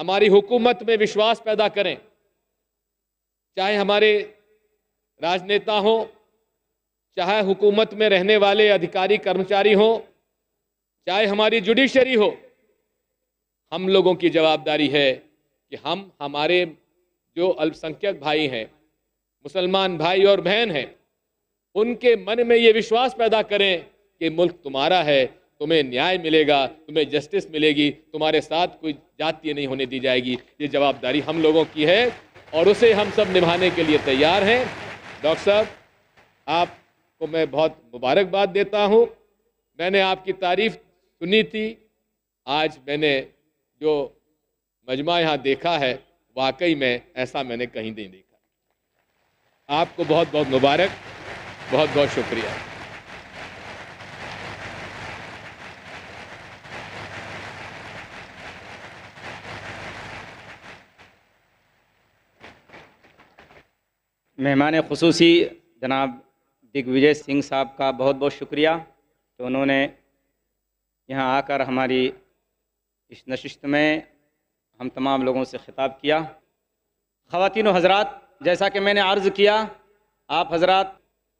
हमारी हुकूमत में विश्वास पैदा करें चाहे हमारे राजनेता हों चाहे हुकूमत में रहने वाले अधिकारी कर्मचारी हों चाहे हमारी जुडिशरी हो हम लोगों की जवाबदारी है कि हम हमारे जो अल्पसंख्यक भाई हैं मुसलमान भाई और बहन हैं उनके मन में ये विश्वास पैदा करें कि मुल्क तुम्हारा है तुम्हें न्याय मिलेगा तुम्हें जस्टिस मिलेगी तुम्हारे साथ कोई जातीय नहीं होने दी जाएगी ये जवाबदारी हम लोगों की है और उसे हम सब निभाने के लिए तैयार हैं डॉक्टर साहब आपको मैं बहुत मुबारकबाद देता हूँ मैंने आपकी तारीफ सुनी थी आज मैंने जो मजमा यहाँ देखा है वाकई में ऐसा मैंने कहीं नहीं देखा आपको बहुत बहुत मुबारक बहुत बहुत शुक्रिया मेहमान खसूसी जनाब दिग्विजय सिंह साहब का बहुत बहुत शुक्रिया कि तो उन्होंने यहाँ आकर हमारी इस नशस्त में हम तमाम लोगों से ख़िताब किया ख़वान हजरात जैसा कि मैंने अर्ज़ किया आप हजरात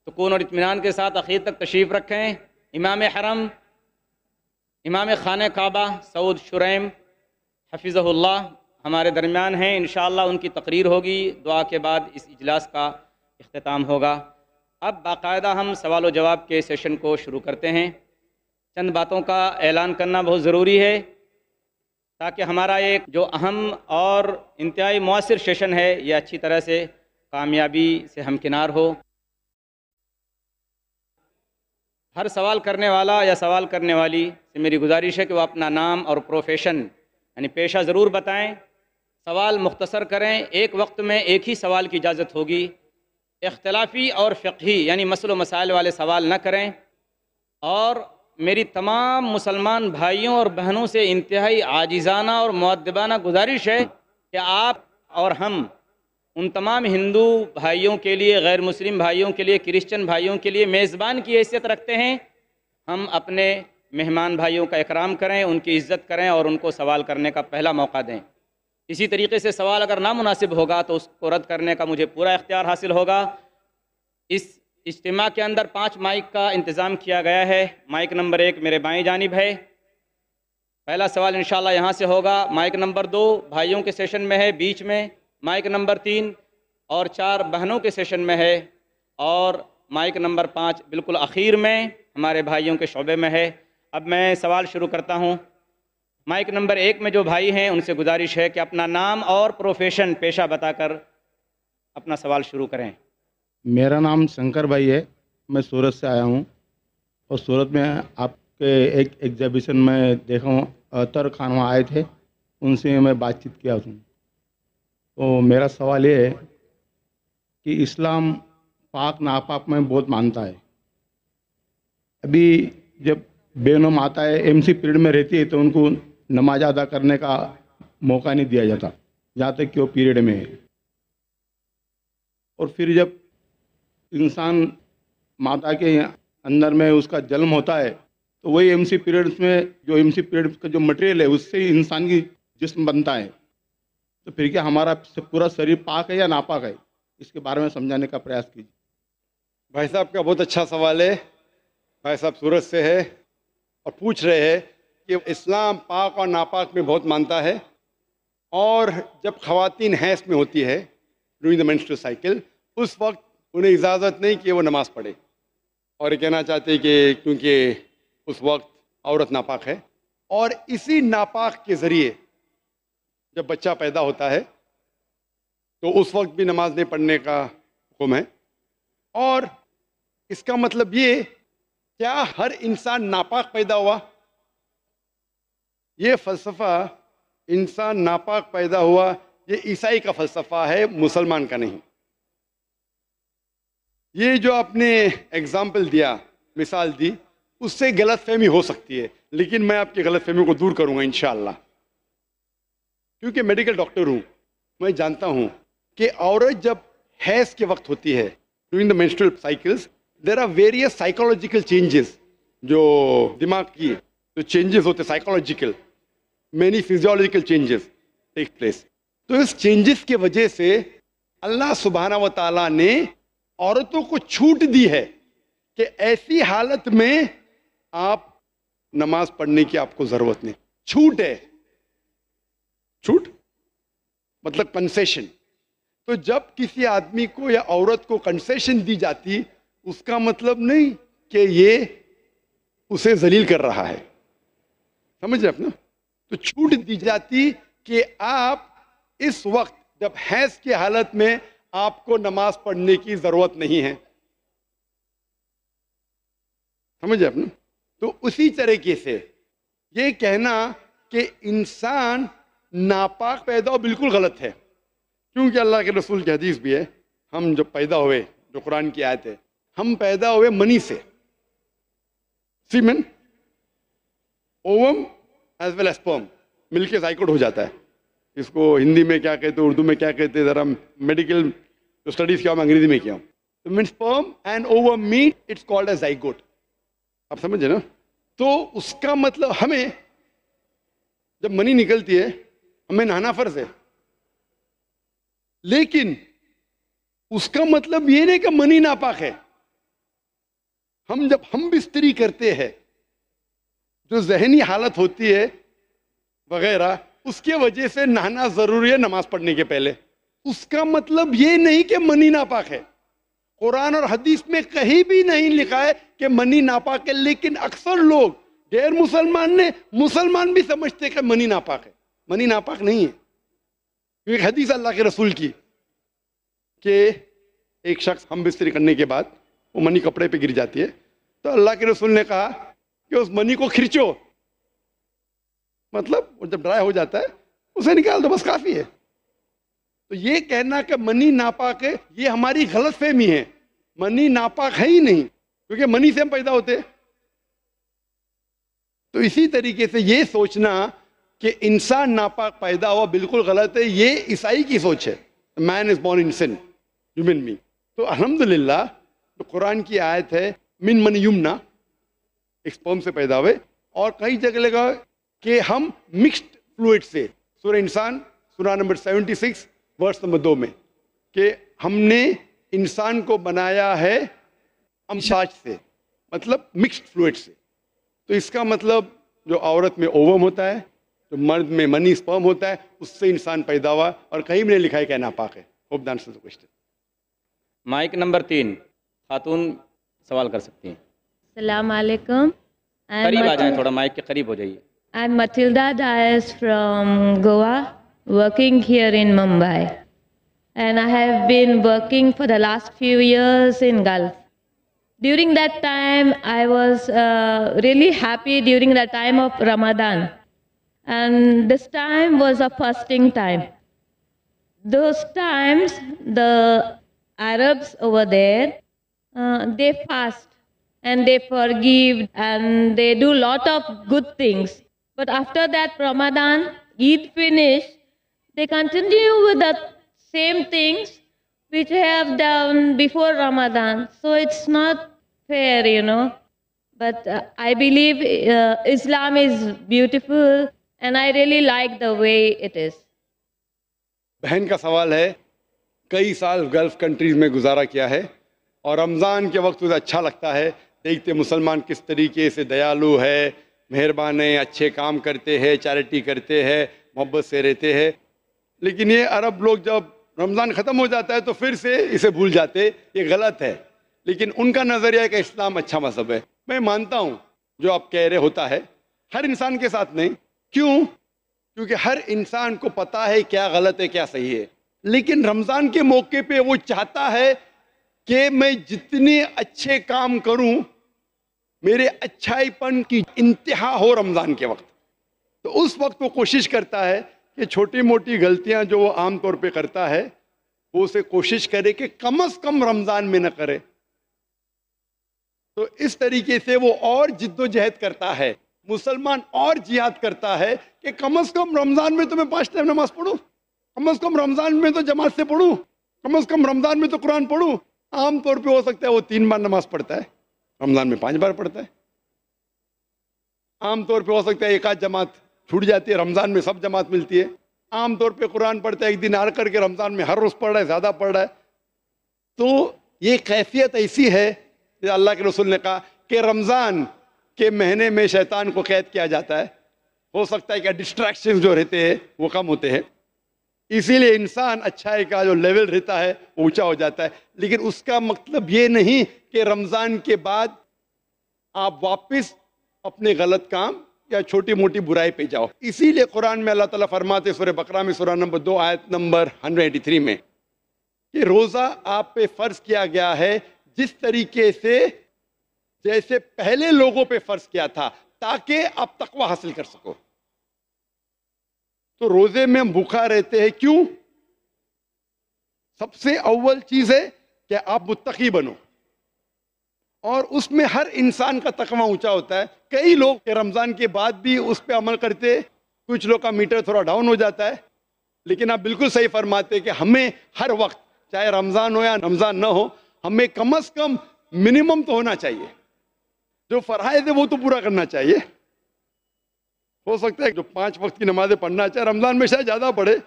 सुकून और इतमान के साथ अखीर तक तशरीफ़ रखें इमाम हरम इमाम खान काबा सऊद शुरैम हफीज़ल्ला हमारे दरमियान हैं इन उनकी तकरीर होगी दुआ के बाद इस इजलास का अख्ताम होगा अब बाकायदा हम सवाल व जवाब के सेशन को शुरू करते हैं चंद बातों का ऐलान करना बहुत ज़रूरी है ताकि हमारा एक जो अहम और इंतहाई मौसर सेशन है ये अच्छी तरह से कामयाबी से हमकिनार हो हर सवाल करने वाला या सवाल करने वाली से मेरी गुजारिश है कि वह अपना नाम और प्रोफेशन यानी पेशा ज़रूर बताएं सवाल मुख्तसर करें एक वक्त में एक ही सवाल की इजाज़त होगी इख्तलाफी और फ़ी यानी मसल मसाइल वाले सवाल न करें और मेरी तमाम मुसलमान भाइयों और बहनों से इंतहाई आजिज़ाना और मददबाना गुजारिश है कि आप और हम उन तमाम हिंदू भाइयों के लिए गैर मुस्लिम भाइयों के लिए क्रिश्चन भाइयों के लिए मेज़बान की हैसियत रखते हैं हम अपने मेहमान भाइयों का इकराम करें उनकी इज़्ज़त करें और उनको सवाल करने का पहला मौका दें इसी तरीके से सवाल अगर नामनासिब होगा तो उसको रद्द करने का मुझे पूरा इख्तियार हासिल होगा इस इज्तम के अंदर पाँच माइक का इंतज़ाम किया गया है माइक नंबर एक मेरे बाएँ जानब है पहला सवाल इन यहाँ से होगा माइक नंबर दो भाइयों के सेशन में है बीच में माइक नंबर तीन और चार बहनों के सेशन में है और माइक नंबर पाँच बिल्कुल आखिर में हमारे भाइयों के शोबे में है अब मैं सवाल शुरू करता हूँ माइक नंबर एक में जो भाई हैं उनसे गुजारिश है कि अपना नाम और प्रोफेशन पेशा बताकर अपना सवाल शुरू करें मेरा नाम शंकर भाई है मैं सूरत से आया हूँ और सूरत में आपके एक एग्जाबिशन में देखा हूँ अतर खानवा आए थे उनसे मैं बातचीत किया हूँ तो मेरा सवाल ये है कि इस्लाम पाक नापाक में बहुत मानता है अभी जब बेनम आता है एमसी पीरियड में रहती है तो उनको नमाज अदा करने का मौका नहीं दिया जाता यहाँ तक कि वो पीरियड में है और फिर जब इंसान माता के अंदर में उसका जन्म होता है तो वही एम सी पीरियड्स में जो एम सी पीरियड्स का जो मटेरियल है उससे ही इंसान की जिस्म बनता है तो फिर क्या हमारा पूरा शरीर पाक है या नापाक है इसके बारे में समझाने का प्रयास कीजिए भाई साहब का बहुत अच्छा सवाल है भाई साहब सूरत से है और पूछ रहे हैं कि इस्लाम पाक और नापाक में बहुत मानता है और जब ख़वान हैस में होती है डूइंग द मेंस्ट्रुअल साइकिल उस वक्त उन्हें इजाज़त नहीं कि वो नमाज़ पढ़े और ये कहना चाहते हैं कि क्योंकि उस वक्त औरत नापाक है और इसी नापाक के ज़रिए जब बच्चा पैदा होता है तो उस वक्त भी नमाज नहीं पढ़ने का हुक्म है और इसका मतलब ये क्या हर इंसान नापाक पैदा हुआ ये फ़लसफ़ा इंसान नापाक पैदा हुआ ये ईसाई का फ़लसफ़ा है मुसलमान का नहीं ये जो आपने एग्ज़ाम्पल दिया मिसाल दी उससे गलतफहमी हो सकती है लेकिन मैं आपकी गलतफहमी को दूर करूँगा इन क्योंकि मेडिकल डॉक्टर हूं मैं जानता हूँ कि औरत जब हैस के वक्त होती है during the menstrual cycles there are various psychological changes जो दिमाग की जो चेंजेस होते psychological many physiological changes take place तो इस चेंजेस के वजह से अल्लाह सुबहाना व ताला ने औरतों को छूट दी है कि ऐसी हालत में आप नमाज पढ़ने की आपको जरूरत नहीं छूट है छूट मतलब कंसेशन तो जब किसी आदमी को या औरत को कंसेशन दी जाती उसका मतलब नहीं कि ये उसे जलील कर रहा है समझ रहे आप ना तो छूट दी जाती कि आप इस वक्त जब हैंस की हालत में आपको नमाज पढ़ने की जरूरत नहीं है समझे आप ना तो उसी तरीके से ये कहना कि इंसान नापाक पैदा हो बिल्कुल गलत है क्योंकि अल्लाह के रसूल की हदीस भी है हम जो पैदा हुए जो कुरान की आयत है हम पैदा हुए मनी से semen ovum as well as sperm मिलके साइकोट हो जाता है इसको हिंदी में क्या कहते हैं उर्दू में क्या कहते हैं ज़रा मेडिकल स्टडीज़ क्या हूँ अंग्रेजी में क्या हूँ तो mean sperm and ovum meet it's called as zygote आप समझे ना तो उसका मतलब हमें जब मनी निकलती है हमें नहाना फर्ज है लेकिन उसका मतलब ये नहीं कि मनी नापाक है हम जब हम बिस्तरी करते हैं जो जहनी हालत होती है वगैरह उसके वजह से नहाना ज़रूरी है नमाज पढ़ने के पहले उसका मतलब ये नहीं कि मनी नापाक है कुरान और हदीस में कहीं भी नहीं लिखा है कि मनी नापाक है लेकिन अक्सर लोग गैर मुसलमान ने मुसलमान भी समझते कि मनी नापाक है मनी नापाक नहीं है क्योंकि हदीस अल्लाह के रसूल की कि एक शख्स हम बिस्तरी करने के बाद वो मनी कपड़े पे गिर जाती है तो अल्लाह के रसूल ने कहा कि उस मनी को खींचो मतलब जब ड्राई हो जाता है उसे निकाल दो बस काफी है तो ये कहना कि मनी नापाक है ये हमारी गलत फहमी है मनी नापाक है ही नहीं क्योंकि मनी से हम पैदा होते तो इसी तरीके से ये सोचना कि इंसान नापाक पैदा हुआ बिल्कुल गलत है ये ईसाई की सोच है man is born innocent human being तो अलहमदिल्ला तो कुरान की आयत है मिन मन यमुना स्पर्म से पैदा हुए और कई जगह लगा कि हम मिक्स्ड फ्लूड से सूर्य इंसान सूर्य नंबर 76 वर्ष नंबर दो में कि हमने इंसान को बनाया है अमसाज से मतलब मिक्स्ड फ्लूड से तो इसका मतलब जो औरत में ओवम होता है जो मर्द में मनी स्पर्म होता है उससे इंसान पैदा हुआ और कहीं मैंने लिखा है कहना पाक है होप दान क्वेश्चन माइक नंबर तीन खातून सवाल कर सकती हैं Assalamu alaikum. I'm Matilda Dias from Goa, working here in Mumbai. And I have been working for the last few years in Gulf. During that time, I was uh, really happy during the time of Ramadan. And this time was a fasting time. Those times, the Arabs over there, uh, they fast and they forgive and they do lot of good things. But after that Ramadan, Eid finish, they continue with the same things which have done before Ramadan. So it's not fair, you know. But uh, I believe uh, Islam is beautiful and I really like the way it is. behan ka sawal hai kai saal gulf countries mein guzara kiya hai और रमज़ान के वक्त उसे अच्छा लगता है देखते मुसलमान किस तरीके से दयालु है मेहरबान है अच्छे काम करते हैं चैरिटी करते हैं मोहब्बत से रहते हैं लेकिन ये अरब लोग जब रमज़ान ख़त्म हो जाता है तो फिर से इसे भूल जाते ये गलत है लेकिन उनका नज़रिया कि इस्लाम अच्छा मजहब है मैं मानता हूँ जो आप कह रहे होता है हर इंसान के साथ नहीं क्यों क्योंकि हर इंसान को पता है क्या गलत है क्या सही है लेकिन रमज़ान के मौके पे वो चाहता है कि मैं जितने अच्छे काम करूं मेरे अच्छाईपन की इंतहा हो रमज़ान के वक्त तो उस वक्त वो कोशिश करता है कि छोटी मोटी गलतियां जो वो आमतौर पे करता है वो उसे कोशिश करे कि कम अज़ कम रमज़ान में न करे तो इस तरीके से वो और जिद्दोजहद करता है मुसलमान और जिहाद करता है कि कम अज़ कम रमज़ान में तो मैं पाँच टाइम नमाज़ पढ़ूँ कम अज़ कम रमज़ान में तो जमात से पढ़ूँ कम अज़ कम रमज़ान में तो कुरान पढ़ूँ आमतौर पर हो सकता है वो तीन बार नमाज़ पढ़ता है रमज़ान में पांच बार पढ़ता है आमतौर पे हो सकता है एक आध जमात छूट जाती है रमज़ान में सब जमात मिलती है आमतौर पे कुरान पढ़ता है एक दिन हार करके रमज़ान में हर रोज़ पढ़ रहा है ज़्यादा पढ़ रहा है तो ये कैफियत ऐसी है अल्लाह के रसुल ने कहा कि रमज़ान के महीने में शैतान को कैद किया जाता है हो सकता है कि डिस्ट्रैक्शन जो रहते हैं वो कम होते हैं इसीलिए इंसान अच्छाई का जो लेवल रहता है ऊंचा हो जाता है लेकिन उसका मतलब ये नहीं कि रमज़ान के बाद आप वापस अपने गलत काम या छोटी मोटी बुराई पे जाओ इसीलिए कुरान में अल्लाह ताला फरमाते सूर्य बकरा में सूर्य नंबर दो आयत नंबर 183 में कि रोज़ा आप पे फ़र्ज किया गया है जिस तरीके से जैसे पहले लोगों पे फ़र्ज किया था ताकि आप तकवा हासिल कर सको तो रोज़े में हम भूखा रहते हैं क्यों सबसे अव्वल चीज़ है कि आप मुत्तकी बनो और उसमें हर इंसान का तकवा ऊंचा होता है कई लोग रमज़ान के बाद भी उस पर अमल करते कुछ लोग का मीटर थोड़ा डाउन हो जाता है लेकिन आप बिल्कुल सही फरमाते कि हमें हर वक्त चाहे रमज़ान हो या रमज़ान ना हो हमें कम अज़ कम मिनिमम तो होना चाहिए जो फ़राइज है वो तो पूरा करना चाहिए हो सकता है जो पाँच वक्त की नमाज़ें पढ़ना चाहे रमज़ान में शायद ज़्यादा पढ़े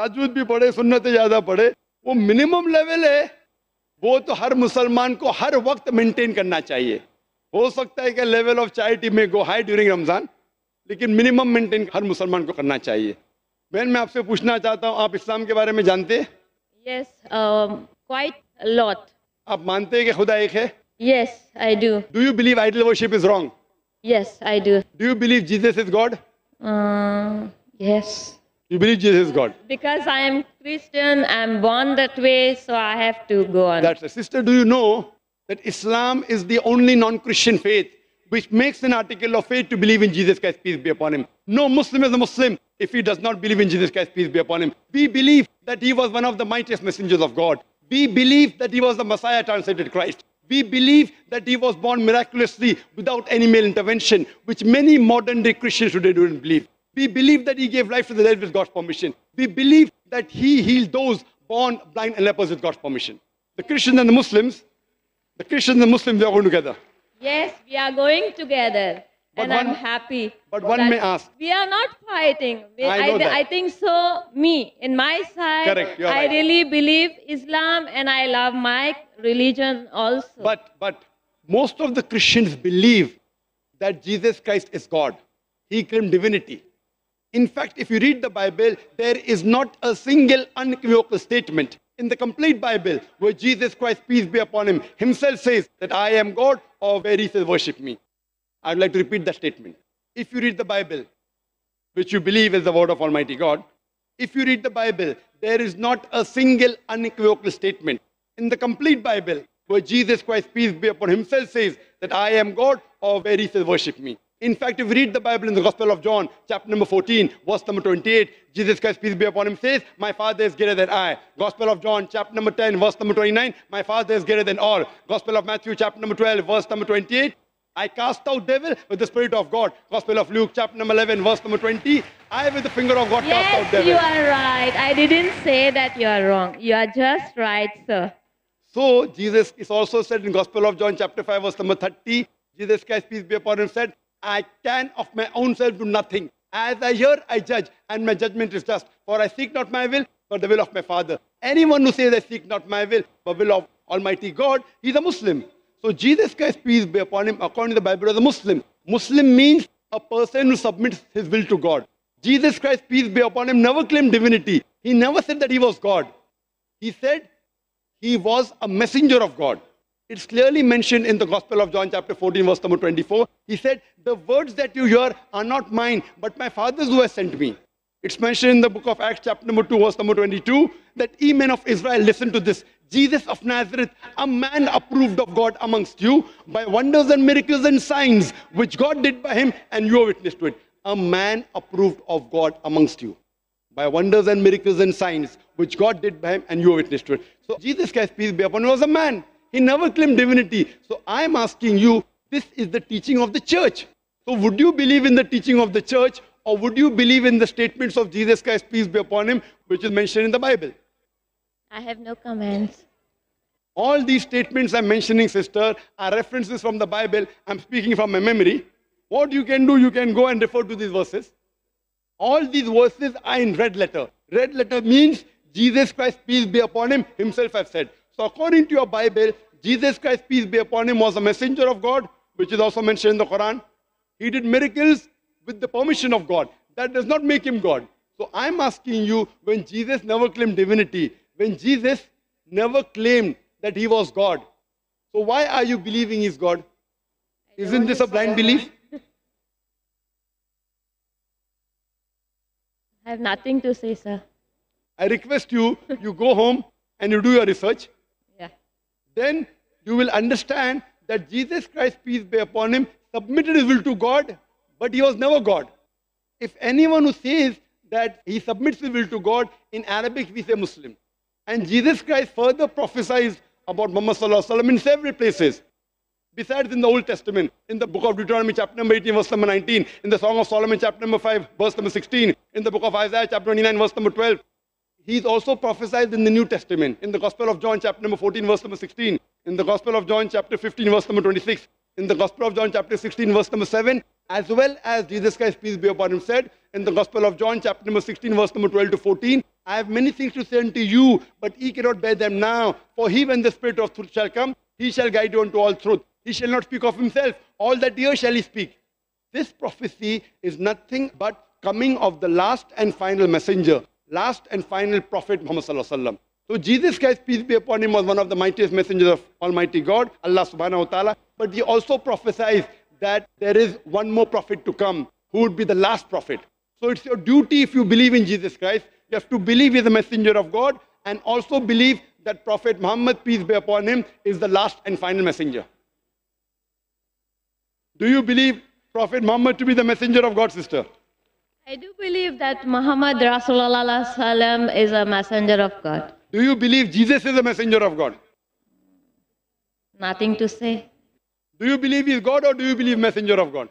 ताजुद भी पढ़े सुन्नतें ज़्यादा पढ़े वो मिनिमम लेवल है वो तो हर मुसलमान को हर वक्त मेंटेन करना चाहिए हो सकता है कि लेवल ऑफ चैरिटी में गो हाई ड्यूरिंग रमज़ान लेकिन मिनिमम मेंटेन हर मुसलमान को करना चाहिए बहन मैं आपसे पूछना चाहता हूँ आप इस्लाम के बारे में जानते हैं यस क्वाइट um, आप मानते हैं कि खुदा एक है yes I do do you believe idol worship is wrong yes I do do you believe Jesus is God yes You believe Jesus is God? Because I am Christian, I'm born that way, so I have to go on. That's it. Sister, do you know that Islam is the only non Christian faith which makes an article of faith to believe in Jesus Christ, peace be upon him? No Muslim is a Muslim if he does not believe in Jesus Christ, peace be upon him. We believe that he was one of the mightiest messengers of God. We believe that he was the Messiah translated Christ. We believe that he was born miraculously without any male intervention, which many modern day Christians today don't believe. We believe that he gave life to the dead with God's permission. We believe that he healed those born blind and lepers with God's permission. The Christians and the Muslims, the Christians and the Muslims, they are going together. Yes, we are going together. But and one, I'm happy. But one may ask. We are not fighting. We, I, know I, that. I think so. Me, in my side, Correct, I right. really believe Islam and I love my religion also. But, but most of the Christians believe that Jesus Christ is God. He claimed divinity. In fact, if you read the Bible, there is not a single unequivocal statement in the complete Bible where Jesus Christ, peace be upon him, himself says that I am God or where he says worship me. I'd like to repeat that statement. If you read the Bible, which you believe is the word of Almighty God, if you read the Bible, there is not a single unequivocal statement in the complete Bible where Jesus Christ, peace be upon himself, says that I am God or where he says worship me. In fact, if you read the Bible in the Gospel of John, chapter number 14, verse number 28, Jesus Christ, peace be upon him, says, My Father is greater than I. Gospel of John, chapter number 10, verse number 29, My Father is greater than all. Gospel of Matthew, chapter number 12, verse number 28, I cast out devil with the Spirit of God. Gospel of Luke, chapter number 11, verse number 20, I with the finger of God yes, cast out devil. you are right. I didn't say that you are wrong. You are just right, sir. So, Jesus is also said in Gospel of John, chapter 5, verse number 30, Jesus Christ, peace be upon him, said, I can of my own self do nothing. As I hear, I judge, and my judgment is just. For I seek not my will, but the will of my Father. Anyone who says, I seek not my will, but will of Almighty God, he's a Muslim. So Jesus Christ, peace be upon him, according to the Bible, is a Muslim. Muslim means a person who submits his will to God. Jesus Christ, peace be upon him, never claimed divinity. He never said that he was God. He said he was a messenger of God. It's clearly mentioned in the Gospel of John, chapter 14, verse number 24. He said, The words that you hear are not mine, but my Father's who has sent me. It's mentioned in the book of Acts, chapter number 2, verse number 22, that ye men of Israel, listen to this. Jesus of Nazareth, a man approved of God amongst you by wonders and miracles and signs which God did by him, and you are witness to it. A man approved of God amongst you by wonders and miracles and signs which God did by him, and you are witness to it. So Jesus Christ, peace be upon him, was a man. He never claimed divinity. So I'm asking you, this is the teaching of the church. So would you believe in the teaching of the church or would you believe in the statements of Jesus Christ, peace be upon him, which is mentioned in the Bible? I have no comments. All these statements I'm mentioning, sister, are references from the Bible. I'm speaking from my memory. What you can do, you can go and refer to these verses. All these verses are in red letter. Red letter means Jesus Christ, peace be upon him, himself has said. So according to your Bible, Jesus Christ, peace be upon him, was a messenger of God, which is also mentioned in the Quran. He did miracles with the permission of God. That does not make him God. So I'm asking you, when Jesus never claimed divinity, when Jesus never claimed that he was God, so why are you believing he's God? Isn't this a blind belief? I have nothing to say, sir. I request you, you go home and you do your research then you will understand that Jesus Christ, peace be upon him, submitted his will to God, but he was never God. If anyone who says that he submits his will to God, in Arabic we say Muslim. And Jesus Christ further prophesies about Muhammad in several places. Besides in the Old Testament, in the book of Deuteronomy chapter number 18 verse number 19, in the Song of Solomon chapter number 5 verse number 16, in the book of Isaiah chapter 29 verse number 12, He's also prophesied in the New Testament, in the Gospel of John, chapter number 14, verse number 16, in the Gospel of John, chapter 15, verse number 26, in the Gospel of John, chapter 16, verse number 7, as well as Jesus Christ, peace be upon him, said in the Gospel of John, chapter number 16, verse number 12 to 14, I have many things to say unto you, but ye cannot bear them now. For he, when the Spirit of truth shall come, he shall guide you unto all truth. He shall not speak of himself. All that year shall he speak. This prophecy is nothing but coming of the last and final messenger last and final prophet Muhammad So Jesus Christ, peace be upon him, was one of the mightiest messengers of Almighty God, Allah subhanahu wa ta'ala. But he also prophesied that there is one more prophet to come who would be the last prophet. So it's your duty if you believe in Jesus Christ, you have to believe he's a messenger of God and also believe that Prophet Muhammad, peace be upon him, is the last and final messenger. Do you believe Prophet Muhammad to be the messenger of God, sister? I do believe that Muhammad Rasulullah is a messenger of God. Do you believe Jesus is a messenger of God? Nothing to say. Do you believe he's God or do you believe messenger of God?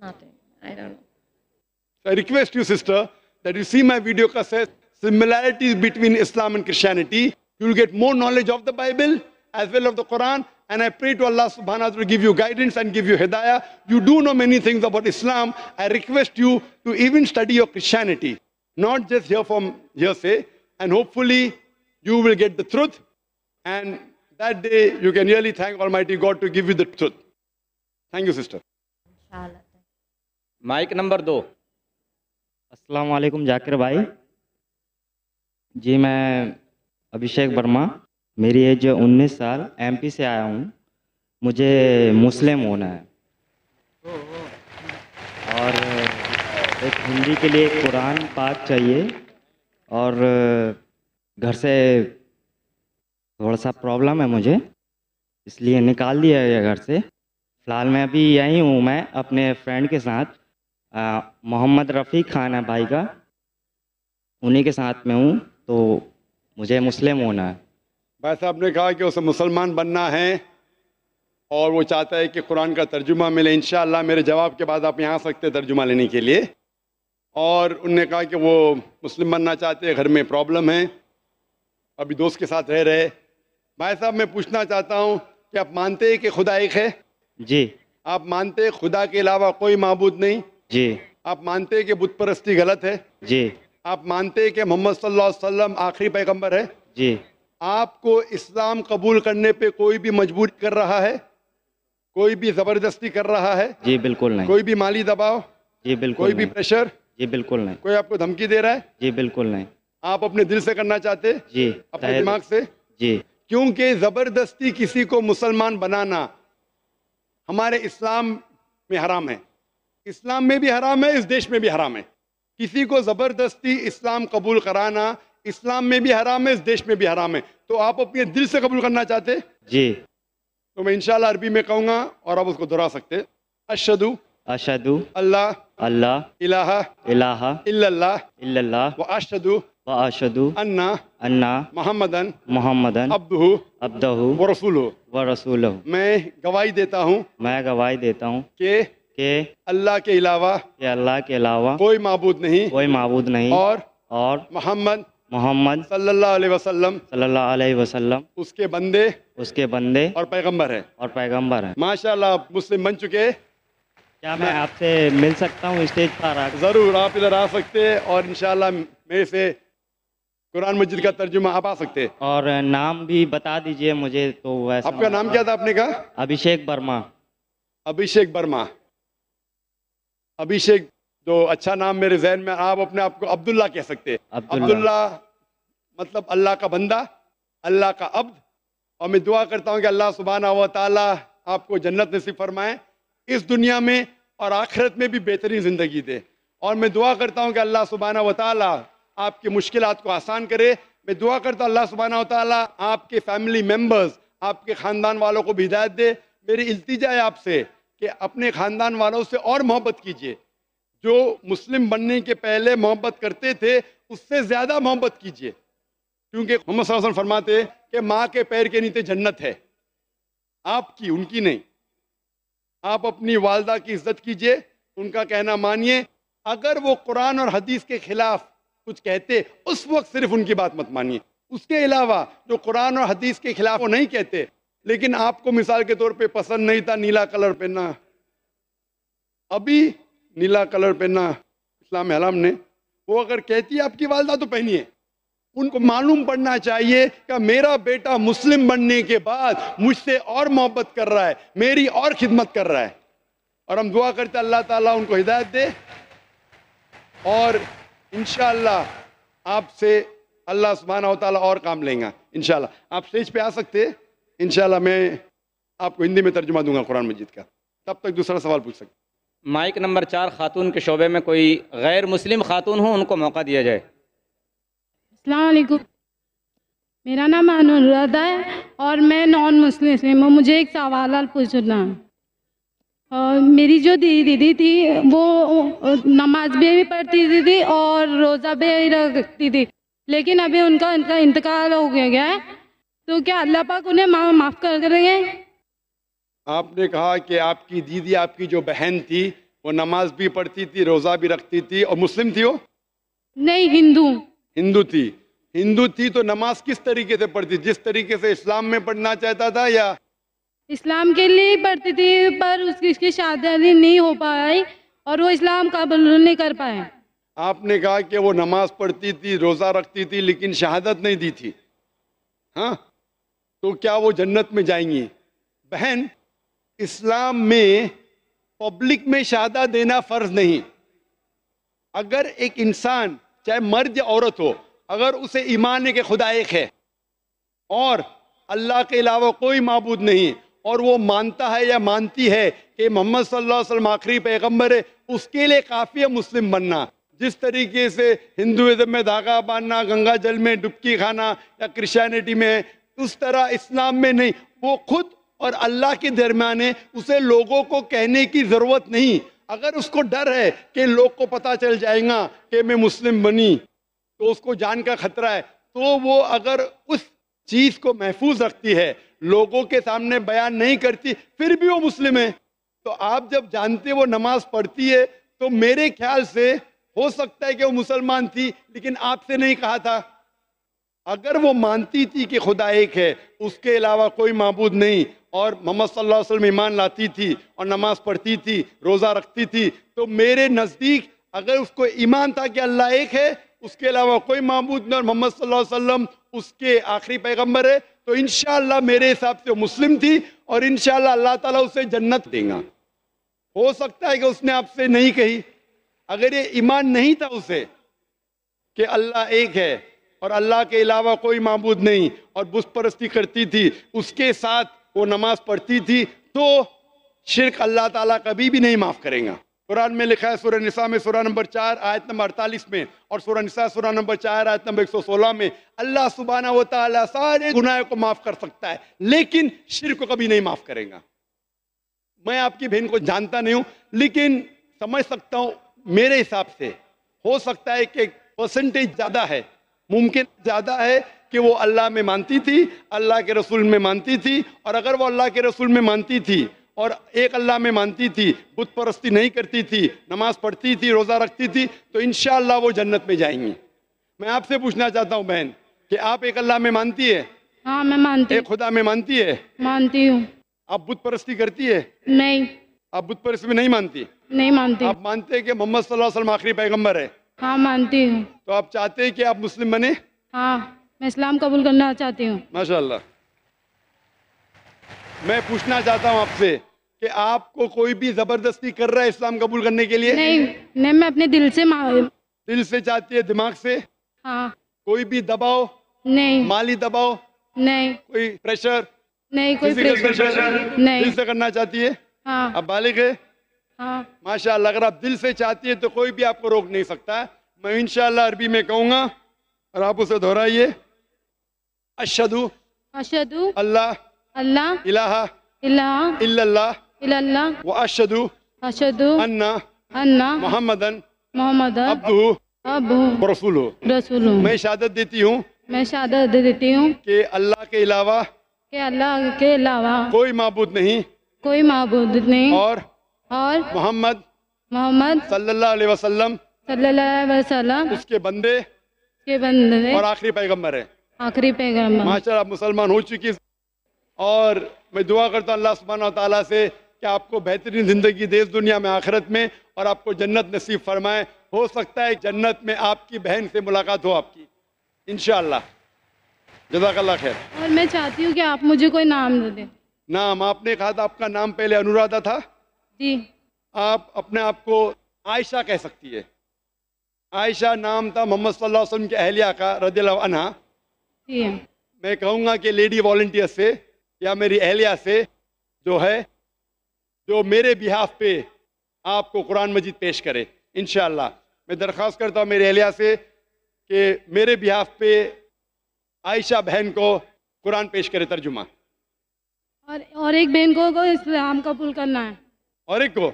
Nothing. I don't know. I request you, sister, that you see my video cassette, similarities between Islam and Christianity. You will get more knowledge of the Bible as well as the Quran and I pray to Allah subhanahu wa Taala to give you guidance and give you hidayah. You do know many things about Islam. I request you to even study your Christianity, not just hear from hearsay. And hopefully, you will get the truth. And that day, you can really thank Almighty God to give you the truth. Thank you, sister. Mike number दो अस्सलाम वालेकुम जाकिर भाई जी मैं Abhishek Verma मेरी as उन्नीस साल MP से आया हूँ मुझे मुस्लिम होना है और एक हिंदी के लिए कुरान पाक चाहिए और घर से थोड़ा सा प्रॉब्लम है मुझे इसलिए निकाल दिया है घर से फ़िलहाल मैं अभी यहीं हूँ मैं अपने फ्रेंड के साथ मोहम्मद रफ़ी खान है भाई का उन्हीं के साथ में हूँ तो मुझे मुस्लिम होना है भाई साहब ने कहा कि उसे मुसलमान बनना है और वो चाहता है कि कुरान का तर्जुमा मिले इन मेरे जवाब के बाद आप यहाँ सकते तर्जुमा लेने के लिए और उनने कहा कि वो मुस्लिम बनना चाहते हैं घर में प्रॉब्लम है अभी दोस्त के साथ रह रहे भाई साहब मैं पूछना चाहता हूँ कि आप मानते हैं कि खुदा एक है जी आप मानते हैं खुदा के अलावा कोई मबूद नहीं जी आप मानते हैं कि बुत परस्ती गलत है जी आप मानते हैं कि मोहम्मद सल्लल्लाहु अलैहि वसल्लम आखिरी पैगंबर है जी आपको इस्लाम कबूल करने पे कोई भी मजबूर कर रहा है कोई भी जबरदस्ती कर रहा है जी बिल्कुल नहीं कोई भी माली दबाव जी बिल्कुल कोई भी प्रेशर जी बिल्कुल नहीं कोई आपको धमकी दे रहा है जी बिल्कुल नहीं आप अपने दिल से करना चाहते जी अपने दिमाग से जी क्योंकि जबरदस्ती किसी को मुसलमान बनाना हमारे इस्लाम में हराम है इस्लाम में भी हराम है इस देश में भी हराम है किसी को जबरदस्ती इस्लाम कबूल कराना इस्लाम में भी हराम है इस देश में भी हराम है तो आप अपने दिल से कबूल करना चाहते जी तो मैं इनशाला अरबी में कहूँगा और आप उसको दोहरा सकते अशदु अशदु अल्लाह अल्लाह इलाह इलाह इल्लल्लाह इल्लल्लाह व अशदु व अशदु अन्ना अन्ना मोहम्मदन मोहम्मदन अब्दहु अब्दहु व रसूल व रसूल मैं गवाही देता हूँ मैं गवाही देता हूँ के के अल्लाह के अलावा के अल्लाह के अलावा कोई मबूद नहीं कोई मबूद नहीं और और मोहम्मद मोहम्मद सल्लल्लाहु वसल्लम उसके बंदे उसके बंदे और पैगंबर है और पैगंबर है माशाल्लाह मुस्लिम बन चुके क्या मैं आपसे मिल सकता हूँ स्टेज पर ज़रूर आप इधर आ सकते हैं और इन मेरे से कुरान मस्जिद का तर्जुमा आप आ सकते हैं और नाम भी बता दीजिए मुझे तो वैसा आपका नाम क्या था आपने कहा अभिषेक वर्मा अभिषेक वर्मा अभिषेक तो अच्छा नाम मेरे जहन में आप अपने आप को अब्दुल्ला कह सकते हैं अब्दुल्ला मतलब अल्लाह का बंदा अल्लाह का अब्द और मैं दुआ करता हूँ कि अल्लाह सुबहाना व ताली आपको जन्नत नसीब फरमाए इस दुनिया में और आखिरत में भी बेहतरीन ज़िंदगी दे और मैं दुआ करता हूँ कि अल्लाह सुबहाना व ताली आपकी मुश्किल को आसान करे मैं दुआ करता हूँ अल्लाह सुबहाना व ताली आपके फैमिली मेम्बर्स आपके ख़ानदान वालों को भी हिदायत दे मेरी इल्तिजा है आपसे कि अपने ख़ानदान वालों से और मोहब्बत कीजिए जो मुस्लिम बनने के पहले मोहब्बत करते थे उससे ज़्यादा मोहब्बत कीजिए क्योंकि मोहम्मद फरमाते कि माँ के पैर के नीचे जन्नत है आपकी उनकी नहीं आप अपनी वालदा की इज्जत कीजिए उनका कहना मानिए अगर वो कुरान और हदीस के खिलाफ कुछ कहते उस वक्त सिर्फ उनकी बात मत मानिए उसके अलावा जो कुरान और हदीस के खिलाफ वो नहीं कहते लेकिन आपको मिसाल के तौर पे पसंद नहीं था नीला कलर पहनना अभी नीला कलर पहनना इस्लाम हराम ने वो अगर कहती है आपकी वालदा तो पहनिए उनको मालूम पड़ना चाहिए कि मेरा बेटा मुस्लिम बनने के बाद मुझसे और मोहब्बत कर रहा है मेरी और खिदमत कर रहा है और हम दुआ करते अल्लाह ताला उनको हिदायत दे और इन आपसे अल्लाह सुबहाना ताला और काम लेंगे इन आप स्टेज पे आ सकते हैं इन मैं आपको हिंदी में तर्जुमा दूंगा कुरान मजीद का तब तक दूसरा सवाल पूछ सकते माइक नंबर चार खातून के शोबे में कोई गैर मुस्लिम खातून हो उनको मौका दिया जाए मेरा नाम अनुराधा है और मैं नॉन मुस्लिम हूँ मुझे एक सवाल पूछना और मेरी जो दी दीदी थी वो नमाज भी पढ़ती थी, थी और रोज़ा भी रखती थी लेकिन अभी उनका उनका इंतकाल हो गया है तो क्या अल्लाह पाक उन्हें माफ़ कर देंगे आपने कहा कि आपकी दीदी आपकी जो बहन थी वो नमाज भी पढ़ती थी रोज़ा भी रखती थी और मुस्लिम थी वो नहीं हिंदू हिंदू थी हिंदू थी तो नमाज किस तरीके से पढ़ती जिस तरीके से इस्लाम में पढ़ना चाहता था या इस्लाम के लिए ही पढ़ती थी पर उसकी उसकी शादी नहीं हो पाई और वो इस्लाम कबूल नहीं कर पाए आपने कहा कि वो नमाज पढ़ती थी रोज़ा रखती थी लेकिन शहादत नहीं दी थी हाँ तो क्या वो जन्नत में जाएंगी बहन इस्लाम में पब्लिक में शादा देना फ़र्ज नहीं अगर एक इंसान चाहे मर्द या औरत हो अगर उसे ईमान के खुदा एक है और अल्लाह के अलावा कोई मबूद नहीं और वो मानता है या मानती है कि मोहम्मद सल्लल्लाहु अलैहि वसल्लम आखिरी पैगम्बर है उसके लिए काफ़ी है मुस्लिम बनना जिस तरीके से हिंदुज़म में धागा बांधना गंगा जल में डुबकी खाना या क्रिश्चैनिटी में उस तरह इस्लाम में नहीं वो खुद और अल्लाह के दरम्यान है उसे लोगों को कहने की ज़रूरत नहीं अगर उसको डर है कि लोग को पता चल जाएगा कि मैं मुस्लिम बनी तो उसको जान का खतरा है तो वो अगर उस चीज़ को महफूज रखती है लोगों के सामने बयान नहीं करती फिर भी वो मुस्लिम है तो आप जब जानते वो नमाज पढ़ती है तो मेरे ख्याल से हो सकता है कि वो मुसलमान थी लेकिन आपसे नहीं कहा था अगर वो मानती थी कि खुदा एक है उसके अलावा कोई मबूद नहीं और मोहम्मद सल्लल्लाहु अलैहि वसल्लम ईमान लाती थी और नमाज़ पढ़ती थी रोज़ा रखती थी तो मेरे नज़दीक अगर उसको ईमान था कि अल्लाह एक है उसके अलावा कोई मामूद नहीं और मोहम्मद सल्लल्लाहु अलैहि वसल्लम उसके आखिरी पैगम्बर है तो इन मेरे हिसाब से मुस्लिम थी और इन अल्लाह ताला उसे जन्नत देगा हो सकता है कि उसने आपसे नहीं कही अगर ये ईमान नहीं था उसे कि अल्लाह एक है और अल्लाह के अलावा कोई मामूद नहीं और बुस परस्ती करती थी उसके साथ वो नमाज पढ़ती थी तो शिरक अल्लाह ताला कभी भी नहीं माफ़ करेगा कुरान में लिखा है सूर्य निसा में सूर्य नंबर चार आयत नंबर अड़तालीस में और सूर्य निसा सूर्य नंबर चार आयत नंबर एक सौ सोलह में अल्लाह सुबाना वो ताला सारे गुनाह को माफ़ कर सकता है लेकिन शिर को कभी नहीं माफ़ करेगा मैं आपकी बहन को जानता नहीं हूँ लेकिन समझ सकता हूँ मेरे हिसाब से हो सकता है कि परसेंटेज ज़्यादा है मुमकिन ज़्यादा है कि वो अल्लाह में मानती थी अल्लाह के रसूल में मानती थी और अगर वो अल्लाह के रसूल में मानती थी और एक अल्लाह में मानती थी बुत परस्ती नहीं करती थी नमाज पढ़ती थी रोज़ा रखती थी तो इन वो जन्नत में जाएंगी मैं आपसे पूछना चाहता हूँ बहन कि आप एक अल्लाह में मानती है हाँ मैं मानती एक खुदा में मानती है मानती हूँ आप बुत परस्ती करती है नहीं आप बुत परस्ती में नहीं मानती नहीं मानती आप मानते हैं कि मोहम्मद सल्लल्लाहु अलैहि वसल्लम आखिरी पैगम्बर है हाँ मानती हूँ तो आप चाहते हैं कि आप मुस्लिम बने हाँ मैं इस्लाम कबूल करना चाहती हूँ माशाल्लाह मैं पूछना चाहता हूँ आपसे कि आपको कोई भी जबरदस्ती कर रहा है इस्लाम कबूल करने के लिए नहीं नहीं मैं अपने दिल से दिल से चाहती है दिमाग से हाँ कोई भी दबाव नहीं माली दबाव नहीं कोई प्रेशर नहीं कोई प्रेशर, प्रेशर नहीं दिल से करना चाहती है हाँ आप बालिक है हाँ माशा अगर आप दिल से चाहती है तो कोई भी आपको रोक नहीं सकता मैं इनशाला अरबी में कहूँगा और आप उसे दोहराइए अशदु अशदु अल्लाह अल्लाह इलाहा इलाहा इल्लल्लाह इल्लल्लाह व अशदु अशदु अन्ना अन्ना मोहम्मदन मोहम्मदन अब्दु अब्दु रसूलु रसूलु मैं शहादत देती हूँ मैं शहादत दे देती हूँ कि अल्लाह के अलावा के अल्लाह के अलावा कोई माबूद नहीं कोई माबूद नहीं और और मोहम्मद मोहम्मद सल्लल्लाहु अलैहि वसल्लम सल्लल्लाहु अलैहि वसल्लम उसके बंदे के बंदे और आखिरी पैगम्बर है आखिरी पैगाम माशा मुसलमान हो चुकी और मैं दुआ करता हूँ अल्लाह सुबहाना तला से कि आपको बेहतरीन ज़िंदगी दे इस दुनिया में आखिरत में और आपको जन्नत नसीब फरमाए हो सकता है जन्नत में आपकी बहन से मुलाकात हो आपकी इन जजाकल्ला खैर और मैं चाहती हूँ कि आप मुझे कोई नाम दे दें नाम आपने कहा था आपका नाम पहले अनुराधा था जी आप अपने आप को आयशा कह सकती है आयशा नाम था मोहम्मद सल्लल्लाहु अलैहि वसल्लम के अहलिया का रदी अनहा मैं कहूँगा कि लेडी वॉल्टियर से या मेरी अहलिया से जो है जो मेरे बिहाफ पे आपको कुरान मजीद पेश करे इन मैं दरख्वास्त करता हूँ मेरी अहलिया से कि मेरे बिहाफ पे आयशा बहन को कुरान पेश करे तर्जुमा और और एक बहन को, को इस्लाम कबूल करना है और एक को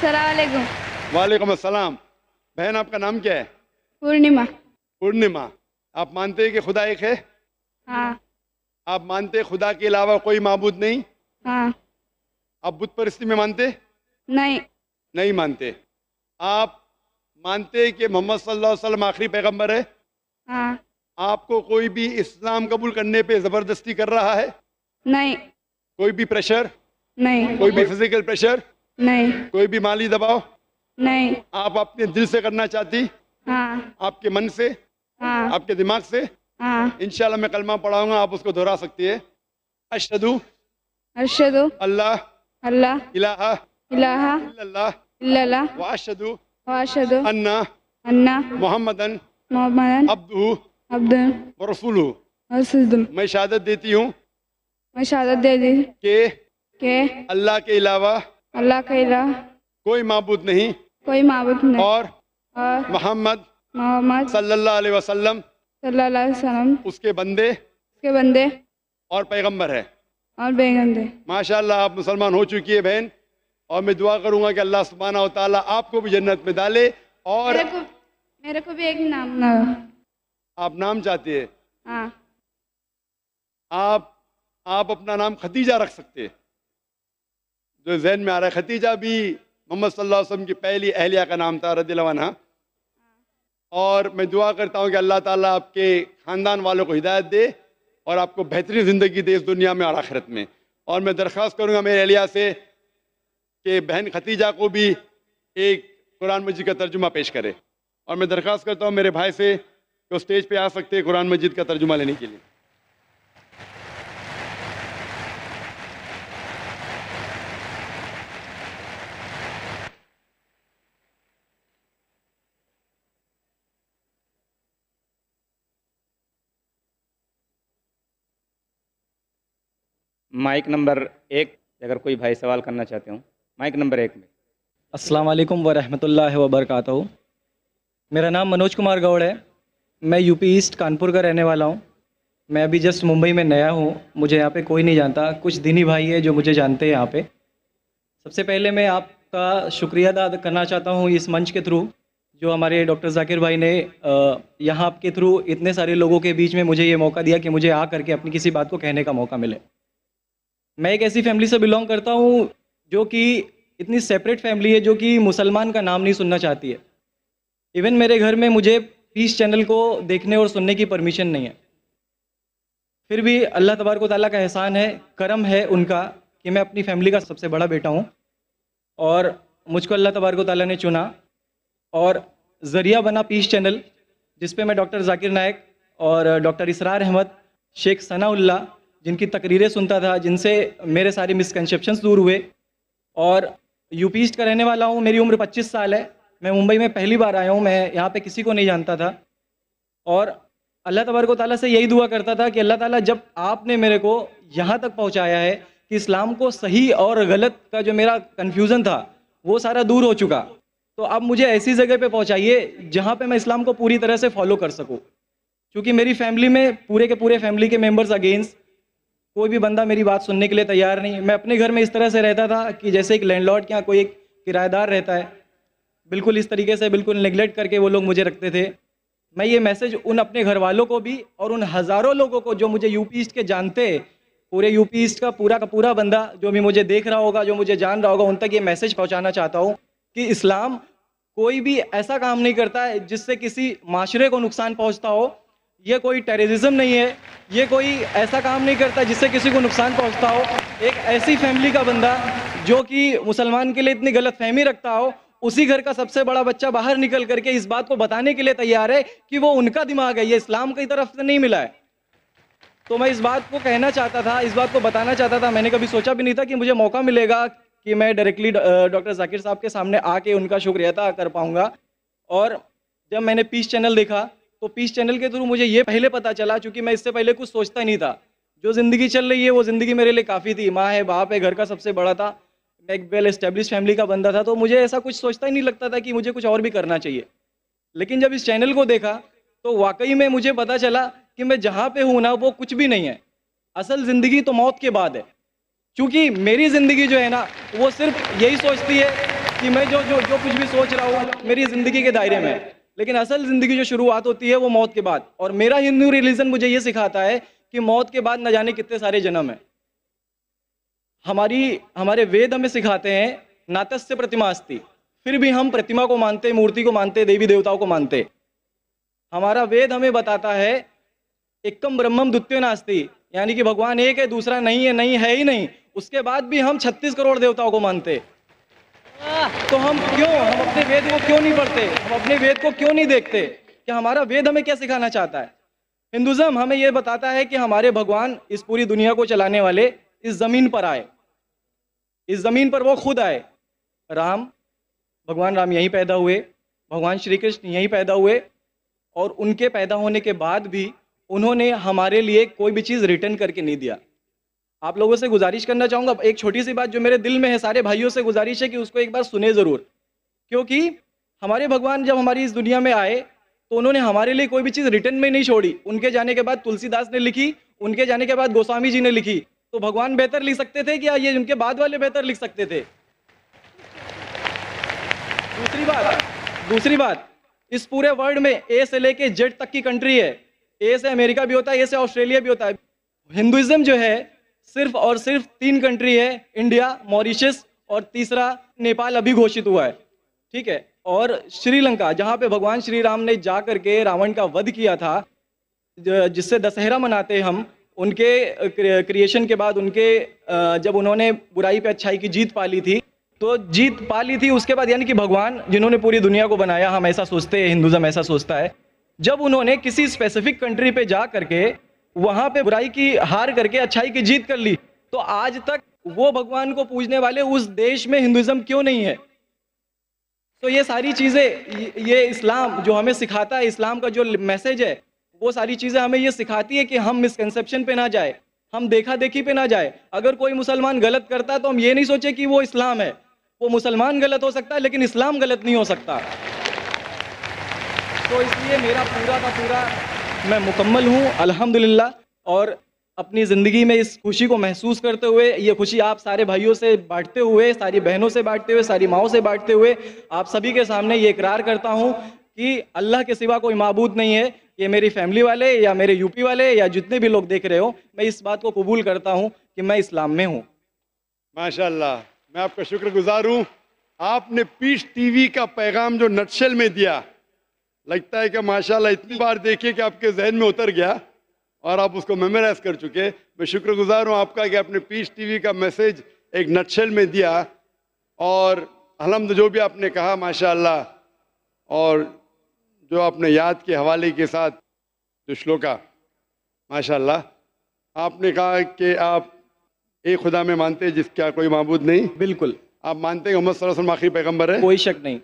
सलाम वालेकुम बहन आपका नाम क्या है पूर्णिमा पूर्णिमा आप मानते हैं कि खुदा एक है हाँ। आप मानते खुदा के अलावा कोई मबूद नहीं हाँ। आप बुद्ध परिस्थिति में मानते नहीं नहीं मानते आप मानते कि मोहम्मद सल्लल्लाहु अलैहि वसल्लम आखिरी पैगंबर है हाँ। आपको कोई भी इस्लाम कबूल करने पे जबरदस्ती कर रहा है नहीं कोई भी प्रेशर नहीं कोई भी फिजिकल प्रेशर नहीं कोई भी माली दबाव नहीं आप अपने दिल से करना चाहती हाँ। आपके मन से हाँ। आपके दिमाग से हाँ। इनशाला मैं कलमा पढ़ाऊंगा आप उसको दोहरा सकती है अशदु अशदु अल्लाह अल्लाह इलाहा इलाहा इल्लल्लाह इल्लल्लाह वाशदु वाशदु अन्ना अन्ना मोहम्मदन मोहम्मदन अब्दु अब्दु व रसूलु रसूलु मैं शहादत देती हूँ मैं शहादत दे दी के के अल्लाह के अलावा अल्लाह के अलावा कोई माबूद नहीं कोई माबूद नहीं और मोहम्मद मोहम्मद सल्लल्लाहु अलैहि वसल्लम सल्लल्लाहु अलैहि वसल्लम उसके बंदे उसके बंदे और पैगंबर है और पैगंबर माशाल्लाह आप मुसलमान हो चुकी है बहन और मैं दुआ करूंगा कि अल्लाह सुबहाना ताला आपको भी जन्नत में डाले और मेरे को, मेरे को भी एक नाम ना आप नाम चाहती है हाँ। आप आप अपना नाम खतीजा रख सकते हैं जो जहन में आ रहा है खतीजा भी मोहम्मद सल्लल्लाहु अलैहि वसल्लम की पहली अहलिया का नाम था रदिलवाना और मैं दुआ करता हूँ कि अल्लाह ताला आपके ख़ानदान वालों को हिदायत दे और आपको बेहतरीन ज़िंदगी दे इस दुनिया में और आखिरत में और मैं दरख्वास्त करूँगा मेरे अलिया से कि बहन खतीजा को भी एक कुरान मजीद का तर्जुमा पेश करे और मैं दरख्वास्त करता हूँ मेरे भाई से कि स्टेज पर आ सकते हैं कुरान मजीद का तर्जुमा लेने के लिए माइक नंबर एक अगर कोई भाई सवाल करना चाहते हो माइक नंबर एक में असलकम वरहमल वबरक मेरा नाम मनोज कुमार गौड़ है मैं यूपी ईस्ट कानपुर का रहने वाला हूँ मैं अभी जस्ट मुंबई में नया हूँ मुझे यहाँ पे कोई नहीं जानता कुछ दिन ही भाई है जो मुझे जानते हैं यहाँ पे सबसे पहले मैं आपका शुक्रिया अदा करना चाहता हूँ इस मंच के थ्रू जो हमारे डॉक्टर जाकिर भाई ने यहाँ आपके थ्रू इतने सारे लोगों के बीच में मुझे ये मौका दिया कि मुझे आ करके अपनी किसी बात को कहने का मौका मिले मैं एक ऐसी फैमिली से बिलोंग करता हूँ जो कि इतनी सेपरेट फैमिली है जो कि मुसलमान का नाम नहीं सुनना चाहती है इवन मेरे घर में मुझे पीस चैनल को देखने और सुनने की परमिशन नहीं है फिर भी अल्लाह तबारक ताली का एहसान है करम है उनका कि मैं अपनी फैमिली का सबसे बड़ा बेटा हूँ और मुझको अल्लाह तबारक ताली ने चुना और ज़रिया बना पीस चैनल जिसपे मैं डॉक्टर जाकिर नायक और डॉक्टर इसरार अहमद शेख सनाउल्ला जिनकी तकरीरें सुनता था जिनसे मेरे सारे मिसकनसप्शन दूर हुए और यूपी ईस्ट का रहने वाला हूँ मेरी उम्र 25 साल है मैं मुंबई में पहली बार आया हूँ मैं यहाँ पे किसी को नहीं जानता था और अल्लाह तबरक ताली से यही दुआ करता था कि अल्लाह ताला जब आपने मेरे को यहाँ तक पहुँचाया है कि इस्लाम को सही और गलत का जो मेरा कन्फ्यूज़न था वो सारा दूर हो चुका तो आप मुझे ऐसी जगह पे पहुँचाइए जहाँ पे मैं इस्लाम को पूरी तरह से फॉलो कर सकूँ क्योंकि मेरी फैमिली में पूरे के पूरे फैमिली के मेम्बर्स अगेंस्ट कोई भी बंदा मेरी बात सुनने के लिए तैयार नहीं मैं अपने घर में इस तरह से रहता था कि जैसे एक लैंडलॉर्ड के यहाँ कोई एक किराएदार रहता है बिल्कुल इस तरीके से बिल्कुल निगलेक्ट करके वो लोग मुझे रखते थे मैं ये मैसेज उन अपने घर वालों को भी और उन हज़ारों लोगों को जो मुझे यूपी ईस्ट के जानते पूरे यूपी ईस्ट का पूरा का पूरा बंदा जो भी मुझे देख रहा होगा जो मुझे जान रहा होगा उन तक ये मैसेज पहुँचाना चाहता हूँ कि इस्लाम कोई भी ऐसा काम नहीं करता है जिससे किसी माशरे को नुकसान पहुँचता हो ये कोई टेररिज्म नहीं है ये कोई ऐसा काम नहीं करता जिससे किसी को नुकसान पहुंचता हो एक ऐसी फैमिली का बंदा जो कि मुसलमान के लिए इतनी गलत फहमी रखता हो उसी घर का सबसे बड़ा बच्चा बाहर निकल करके इस बात को बताने के लिए तैयार है कि वो उनका दिमाग है ये इस्लाम की तरफ से नहीं मिला है तो मैं इस बात को कहना चाहता था इस बात को बताना चाहता था मैंने कभी सोचा भी नहीं था कि मुझे मौका मिलेगा कि मैं डायरेक्टली डॉक्टर जाकिर साहब के सामने आके उनका शुक्रिया अदा कर पाऊँगा और जब मैंने पीस चैनल देखा तो पीस चैनल के थ्रू मुझे ये पहले पता चला चूंकि मैं इससे पहले कुछ सोचता नहीं था जो ज़िंदगी चल रही है वो ज़िंदगी मेरे लिए काफ़ी थी माँ है बाप है घर का सबसे बड़ा था मैं एक वेल एस्टेब्लिश फैमिली का बंदा था तो मुझे ऐसा कुछ सोचता ही नहीं लगता था कि मुझे कुछ और भी करना चाहिए लेकिन जब इस चैनल को देखा तो वाकई में मुझे पता चला कि मैं जहाँ पे हूँ ना वो कुछ भी नहीं है असल ज़िंदगी तो मौत के बाद है क्योंकि मेरी ज़िंदगी जो है ना वो सिर्फ यही सोचती है कि मैं जो जो जो कुछ भी सोच रहा हूँ मेरी ज़िंदगी के दायरे में है लेकिन असल ज़िंदगी जो शुरुआत होती है वो मौत के बाद और मेरा हिंदू रिलीजन मुझे ये सिखाता है कि मौत के बाद न जाने कितने सारे जन्म हैं हमारी हमारे वेद हमें सिखाते हैं नातस्य प्रतिमा अस्थि फिर भी हम प्रतिमा को मानते मूर्ति को मानते देवी देवताओं को मानते हमारा वेद हमें बताता है एकम ब्रह्मम द्वितीय नास्ति यानी कि भगवान एक है दूसरा नहीं है नहीं है ही नहीं उसके बाद भी हम 36 करोड़ देवताओं को मानते तो हम क्यों हम अपने वेद को क्यों नहीं पढ़ते हम अपने वेद को क्यों नहीं देखते कि हमारा वेद हमें क्या सिखाना चाहता है हिंदुज्म हमें यह बताता है कि हमारे भगवान इस पूरी दुनिया को चलाने वाले इस ज़मीन पर आए इस ज़मीन पर वो खुद आए राम भगवान राम यहीं पैदा हुए भगवान श्री कृष्ण यहीं पैदा हुए और उनके पैदा होने के बाद भी उन्होंने हमारे लिए कोई भी चीज़ रिटर्न करके नहीं दिया आप लोगों से गुजारिश करना चाहूंगा एक छोटी सी बात जो मेरे दिल में है सारे भाइयों से गुजारिश है कि उसको एक बार सुने ज़रूर क्योंकि हमारे भगवान जब हमारी इस दुनिया में आए तो उन्होंने हमारे लिए कोई भी चीज़ रिटर्न में नहीं छोड़ी उनके जाने के बाद तुलसीदास ने लिखी उनके जाने के बाद गोस्वामी जी ने लिखी तो भगवान बेहतर लिख सकते थे क्या ये उनके बाद वाले बेहतर लिख सकते थे दूसरी बात दूसरी बात इस पूरे वर्ल्ड में ए से लेके जेड तक की कंट्री है ए से अमेरिका भी होता है ए से ऑस्ट्रेलिया भी होता है हिंदुइज्म जो है सिर्फ और सिर्फ तीन कंट्री है इंडिया मॉरिशस और तीसरा नेपाल अभी घोषित हुआ है ठीक है और श्रीलंका जहाँ पे भगवान श्री राम ने जा करके रावण का वध किया था जिससे दशहरा मनाते हम उनके क्रिएशन के बाद उनके जब उन्होंने बुराई पे अच्छाई की जीत पाली थी तो जीत पा ली थी उसके बाद यानी कि भगवान जिन्होंने पूरी दुनिया को बनाया हम ऐसा सोचते हैं हिंदुज़म ऐसा सोचता है जब उन्होंने किसी स्पेसिफिक कंट्री पे जा करके वहां पे बुराई की हार करके अच्छाई की जीत कर ली तो आज तक वो भगवान को पूजने वाले उस देश में हिंदुइज्म क्यों नहीं है तो ये सारी चीज़ें ये इस्लाम जो हमें सिखाता है इस्लाम का जो मैसेज है वो सारी चीज़ें हमें ये सिखाती है कि हम मिसकनसेप्शन पे ना जाए हम देखा देखी पे ना जाए अगर कोई मुसलमान गलत करता है तो हम ये नहीं सोचे कि वो इस्लाम है वो मुसलमान गलत हो सकता है लेकिन इस्लाम गलत नहीं हो सकता तो इसलिए मेरा पूरा का पूरा मैं मुकम्मल हूँ अल्हम्दुलिल्लाह और अपनी ज़िंदगी में इस खुशी को महसूस करते हुए ये खुशी आप सारे भाइयों से बांटते हुए सारी बहनों से बांटते हुए सारी माओ से बांटते हुए आप सभी के सामने ये इकरार करता हूँ कि अल्लाह के सिवा कोई मबूद नहीं है ये मेरी फैमिली वाले या मेरे यूपी वाले या जितने भी लोग देख रहे हो मैं इस बात को कबूल करता हूँ कि मैं इस्लाम में हूँ माशा मैं आपका शुक्रगुजार हूँ आपने पीस टीवी का पैगाम जो नक्शल में दिया లైతే క మషా అల్లాహ్ ఎన్ని బార్ దేఖే కి ఆప్కే జహన్ మే ఉતર గయా ఔర్ ఆప్ ఉస్కో మెమరైజ్ కర్ చుకే మే షుక్రగూజర్ హూ ఆప్కా కి అప్నే పీచ్ టీవీ కా మెసేజ్ ఏక్ నచ్చల్ మే దయా ఔర్ అల్হামदुलिल्लाह జో బి ఆప్నే కహా మషా అల్లాహ్ ఔర్ జో ఆప్నే yaad ke hawale ke saath do shlokah మషా అల్లాహ్ ఆప్నే కహా కి ఆప్ ఏ ఖుదా మే మాన్‌తే హై jis ka koi maabood nahi bilkul ఆప్ మాన్‌తే హై క ముహమ్మద్ సల్లాల్లహు అలైహి పయగంబర్ హై koi shak nahi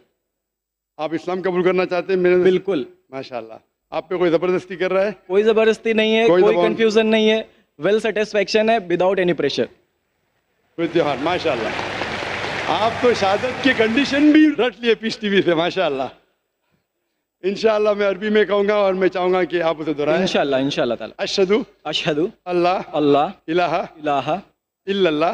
आप इस्लाम कबूल करना चाहते हैं मेरे बिल्कुल माशाल्लाह आप पे कोई जबरदस्ती कर रहा है कोई जबरदस्ती नहीं है कोई कंफ्यूजन नहीं है वेल सेटिस्फेक्शन है विदाउट एनी प्रेशर त्योहार माशाल्लाह आप तो शादत की कंडीशन भी रट लिए पीस टीवी से माशाला इंशाल्लाह मैं अरबी में कहूंगा और मैं चाहूंगा कि आप उसे दोहराएं इंशाल्लाह इंशाल्लाह ताला अशहदु अशहदु अल्लाह अल्लाह इलाहा इलाहा माशाल्लाह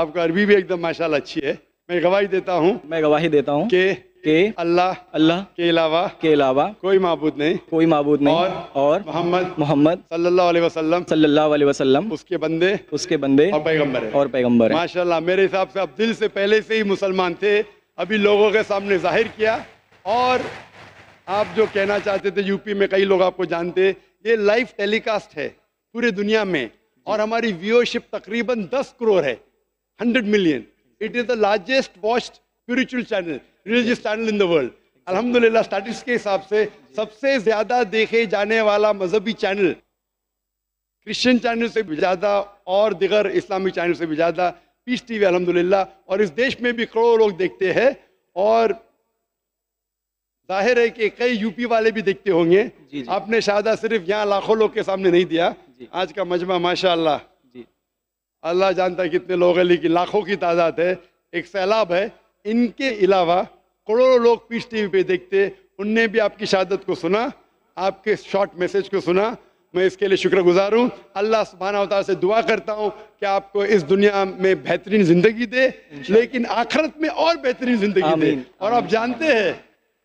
आपका अरबी भी एकदम माशाल्लाह अच्छी है मैं गवाही देता हूँ मैं गवाही देता हूँ कि के अल्लाह अल्लाह के अलावा के अलावा कोई मबूद नहीं कोई मबूद नहीं और, और मोहम्मद मोहम्मद सल्लाम सल्लाम उसके बंदे उसके बंदे और पैगम्बर और पैगम्बर है मेरे हिसाब से अब दिल से पहले से ही मुसलमान थे अभी लोगों के सामने जाहिर किया और आप जो कहना चाहते थे यूपी में कई लोग आपको जानते ये लाइव टेलीकास्ट है पूरी दुनिया में और हमारी व्यूअरशिप तकरीबन 10 करोड़ है 100 million it is the largest vast spiritual channel religious channel in the world अलहमदिल्ला स्टैटिस्ट के हिसाब से सबसे ज्यादा देखे जाने वाला मजहबी चैनल क्रिश्चियन चैनल से भी ज़्यादा और दिगर इस्लामिक चैनल से भी ज़्यादा पीस टी वी और इस देश में भी करोड़ों लोग देखते हैं और जाहिर है कि कई यूपी वाले भी देखते होंगे आपने शादा सिर्फ यहाँ लाखों लोग के सामने नहीं दिया आज का मजमा माशा अल्लाह जानता है कितने लोग हैं लेकिन लाखों की तादाद है एक सैलाब है इनके अलावा करोड़ों लोग पीस टीवी पे देखते उनने भी आपकी शहादत को सुना आपके शॉर्ट मैसेज को सुना मैं इसके लिए शुक्रगुजार हूँ अल्लाह सुबहाना उतार से दुआ करता हूँ कि आपको इस दुनिया में बेहतरीन ज़िंदगी दे लेकिन आखिरत में और बेहतरीन ज़िंदगी दे और आप जानते हैं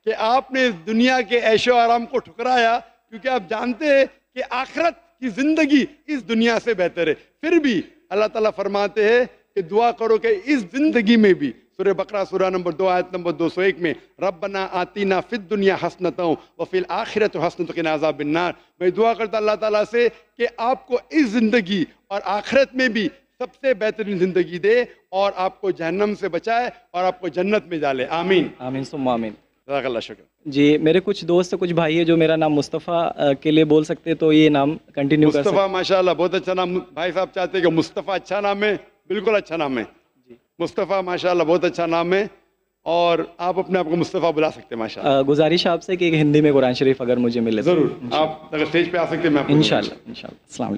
कि आपने दुनिया के ऐशो आराम को ठुकराया क्योंकि आप जानते हैं कि आखरत की ज़िंदगी इस दुनिया से बेहतर है फिर भी अल्लाह ताला फरमाते हैं कि दुआ करो कि इस ज़िंदगी में भी सुर बकरा सुरा नंबर दो आयत नंबर दो सौ एक में रबना आती ना फिर दुनिया हसनत व फिर आखिरत हसनत के नाजा बिन्नार मैं दुआ करता अल्लाह ताला से कि आपको इस ज़िंदगी और आखिरत में भी सबसे बेहतरीन ज़िंदगी दे और आपको जहन्नम से बचाए और आपको जन्नत में डाले आमीन आमीन सुम आमीन शक्र जी मेरे कुछ दोस्त कुछ भाई है जो मेरा नाम मुस्तफ़ा के लिए बोल सकते हैं तो ये नाम कंटिन्यू कर मुस्तफ़ा माशाल्लाह बहुत अच्छा नाम भाई साहब चाहते हैं कि मुस्तफ़ा अच्छा नाम है बिल्कुल अच्छा नाम है मुस्तफ़ा माशाल्लाह बहुत अच्छा नाम है और आप अपने आप को मुस्तफ़ा बुला सकते हैं माशा गुजारिश आपसे कि हिंदी में कुरान शरीफ अगर मुझे मिले तो। ज़रूर आप अगर स्टेज पर आ सकते हैं मैं इन शाला इन शाला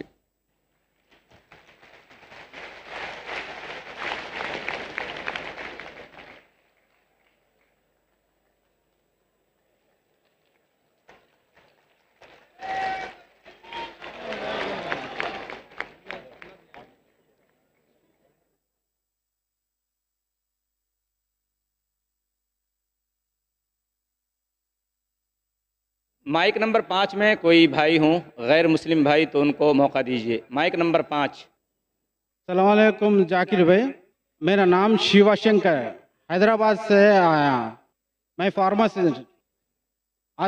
माइक नंबर पाँच में कोई भाई हूँ गैर मुस्लिम भाई तो उनको मौका दीजिए माइक नंबर पाँच सलामकुम जाकिर भाई मेरा नाम शिवा शंकर है हैदराबाद से आया मैं फार्मासिस्ट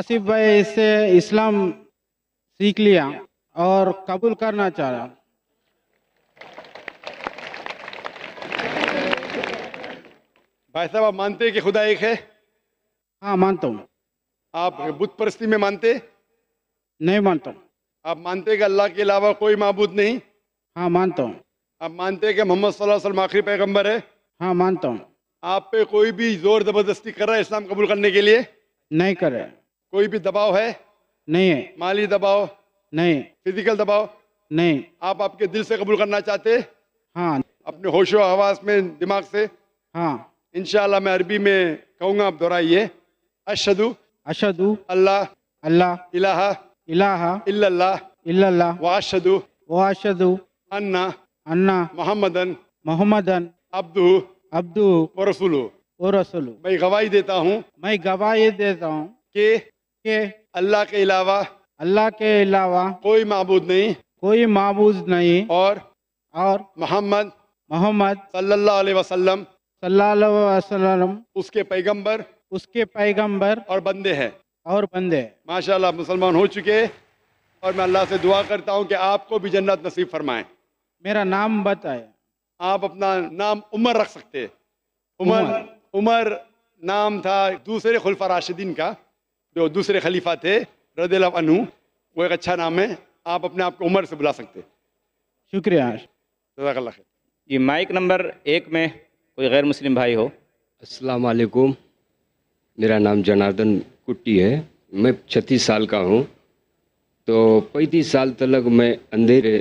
आसिफ भाई इससे इस्लाम सीख लिया और कबूल करना चाह रहा भाई साहब आप मानते हैं कि खुदा एक है हाँ मानता हूँ आप हाँ। बुद्ध परस्ती में मानते नहीं मानता हूँ आप मानते कि अल्लाह के अलावा कोई मबूद नहीं हाँ मानता हूँ आप मानते कि मोहम्मद सल्लल्लाहु आखिरी पैगम्बर है हाँ मानता हूँ आप पे कोई भी जोर जबरदस्ती कर रहा है इस्लाम कबूल करने के लिए नहीं कर रहा है कोई भी दबाव है नहीं है माली दबाव नहीं फिजिकल दबाव नहीं आप आपके दिल से कबूल करना चाहते हाँ अपने होशो हवास में दिमाग से हाँ इनशाला मैं अरबी में कहूँगा आप दोहराइए अशदु अशदु अल्लाह अल्लाह इलाहा इलाहा इल्लल्लाह इल्लल्लाह वाशदु वाशदु अन्ना अन्ना मोहम्मदन मोहम्मदन अब्दु अब्दु और रसूलु रसूलु मैं गवाही देता हूँ मैं गवाही देता हूँ के के अल्लाह के अलावा अल्लाह के अलावा कोई माबूद नहीं कोई माबूद नहीं और और मोहम्मद मोहम्मद सल्लल्लाहु अलैहि वसल्लम सल्लल्लाहु अलैहि वसल्लम उसके पैगंबर उसके पैगंबर और बंदे हैं और बंदे हैं माशाल्लाह मुसलमान हो चुके और मैं अल्लाह से दुआ करता हूँ कि आपको भी जन्नत नसीब फरमाए मेरा नाम बताए आप अपना नाम उमर रख सकते उमर उमर नाम था दूसरे खुलफा राशिदीन का जो दूसरे खलीफा थे रदील अनु वो एक अच्छा नाम है आप अपने आप को उमर से बुला सकते शुक्रिया जजाकल्ला जी माइक नंबर एक में कोई गैर मुस्लिम भाई हो अस्सलाम वालेकुम मेरा नाम जनार्दन कुट्टी है मैं छत्तीस साल का हूँ तो पैंतीस साल तक मैं अंधेरे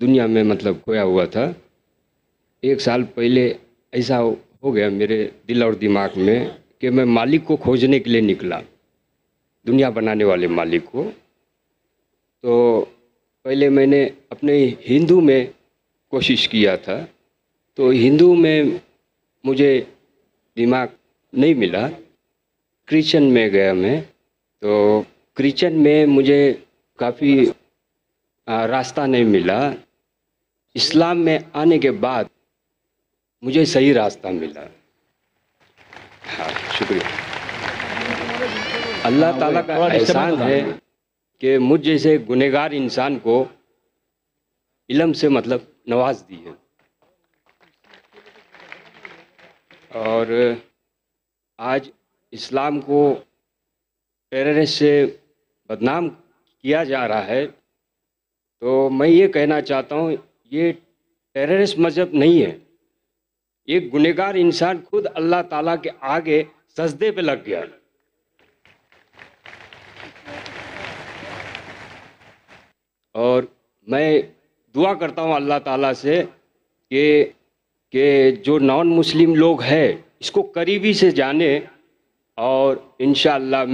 दुनिया में मतलब खोया हुआ था एक साल पहले ऐसा हो गया मेरे दिल और दिमाग में कि मैं मालिक को खोजने के लिए निकला दुनिया बनाने वाले मालिक को तो पहले मैंने अपने हिंदू में कोशिश किया था तो हिंदू में मुझे दिमाग नहीं मिला क्रिचन में गया मैं तो क्रिचन में मुझे काफ़ी रास्ता नहीं मिला इस्लाम में आने के बाद मुझे सही रास्ता मिला हाँ शुक्रिया अल्लाह हाँ, ताला का एहसान है कि मुझ जैसे गुनहगार इंसान को इलम से मतलब नवाज दी है और आज इस्लाम को टेररिस्ट से बदनाम किया जा रहा है तो मैं ये कहना चाहता हूँ ये टेररिस्ट मजहब नहीं है ये गुनहगार इंसान खुद अल्लाह ताला के आगे सजदे पे लग गया और मैं दुआ करता हूँ अल्लाह ताला से कि कि जो नॉन मुस्लिम लोग हैं इसको करीबी से जाने और इन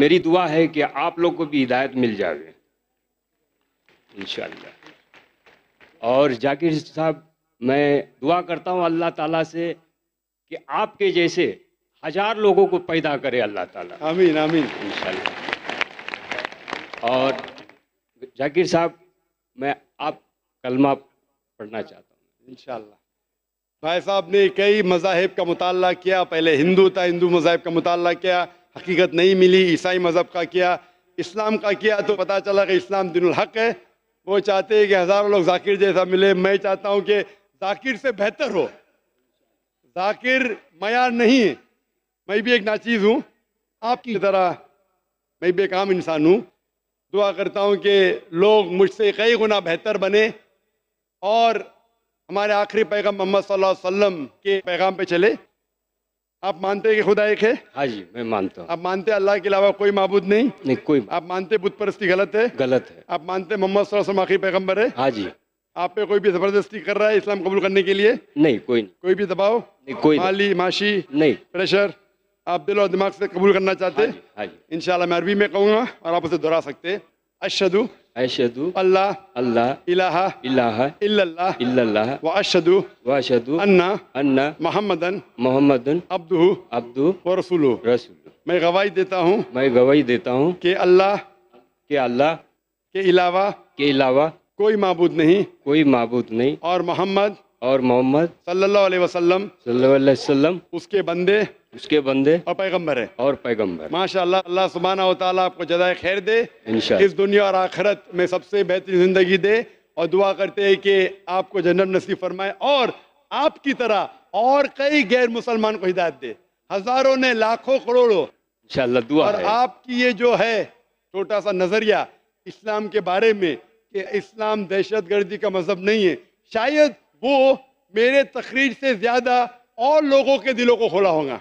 मेरी दुआ है कि आप लोग को भी हिदायत मिल जाए इन और जाकिर साहब मैं दुआ करता हूँ अल्लाह ताला से कि आपके जैसे हजार लोगों को पैदा करे अल्लाह ताला आमीन आमीन इंशाल्लाह और जाकिर साहब मैं आप कलमा पढ़ना चाहता हूँ इनशाला भाई साहब ने कई मजाहब का मुताल किया पहले हिंदू था हिंदू मजाहब का मुताल किया हकीकत नहीं मिली ईसाई मज़हब का किया इस्लाम का किया तो पता चला कि इस्लाम हक है वो चाहते हैं कि हज़ारों लोग जाकिर जैसा मिले मैं चाहता हूँ कि जाकिर से बेहतर हो जाकिर मैार नहीं मैं भी एक नाचीज़ हूँ आपकी तरह मैं भी एक आम इंसान हूँ दुआ करता हूँ कि लोग मुझसे कई गुना बेहतर बने और हमारे आखिरी पैगाम मोहम्मद सल्लम के पैगाम पे चले आप मानते हैं कि खुदा एक है हाँ जी मैं मानता हूँ आप मानते हैं अल्लाह के अलावा कोई मबूद नहीं नहीं कोई आप मानते बुत परस्ती गलत है गलत है आप मानते मोहम्मद आखिरी पैगम्बर है हाँ जी आप पे कोई भी जबरदस्ती कर रहा है इस्लाम कबूल करने के लिए नहीं कोई नहीं। कोई भी दबाव नहीं कोई माली माशी नहीं प्रेशर आप दिल और दिमाग से कबूल करना चाहते हैं हाँ हाँ इन शाह मैं अरबी में कहूँगा और आप उसे दोहरा सकते हैं अशदु अशदु अल्लाह अल्लाह इलाहा इलाहा इल्लल्लाह इल्लल्लाह व अशदु व अशदु अन्ना अन्ना मोहम्मदन मोहम्मदन अब्दु अब्दु व रसूलु रसूल मैं गवाही देता हूँ मैं गवाही देता हूँ कि अल्लाह के अल्लाह के अलावा के अलावा कोई माबूद नहीं कोई माबूद नहीं और मोहम्मद और मोहम्मद सल्लल्लाहु अलैहि वसल्लम सल्लल्लाहु अलैहि वसल्लम उसके बंदे उसके बंदे और पैगम्बर है और पैगम्बर माशा अल्लाह सुबहाना तला आपको जदाय खैर दे इस दुनिया और आखरत में सबसे बेहतरीन जिंदगी दे और दुआ करते हैं कि आपको जन्नत नसीब फरमाए और आपकी तरह और कई गैर मुसलमान को हिदायत दे हजारों ने लाखों करोड़ों इंशाल्लाह दुआ और आपकी ये जो है छोटा सा नजरिया इस्लाम के बारे में कि इस्लाम दहशत गर्दी का मजहब नहीं है शायद वो मेरे तकरीर से ज़्यादा और लोगों के दिलों को खोला होगा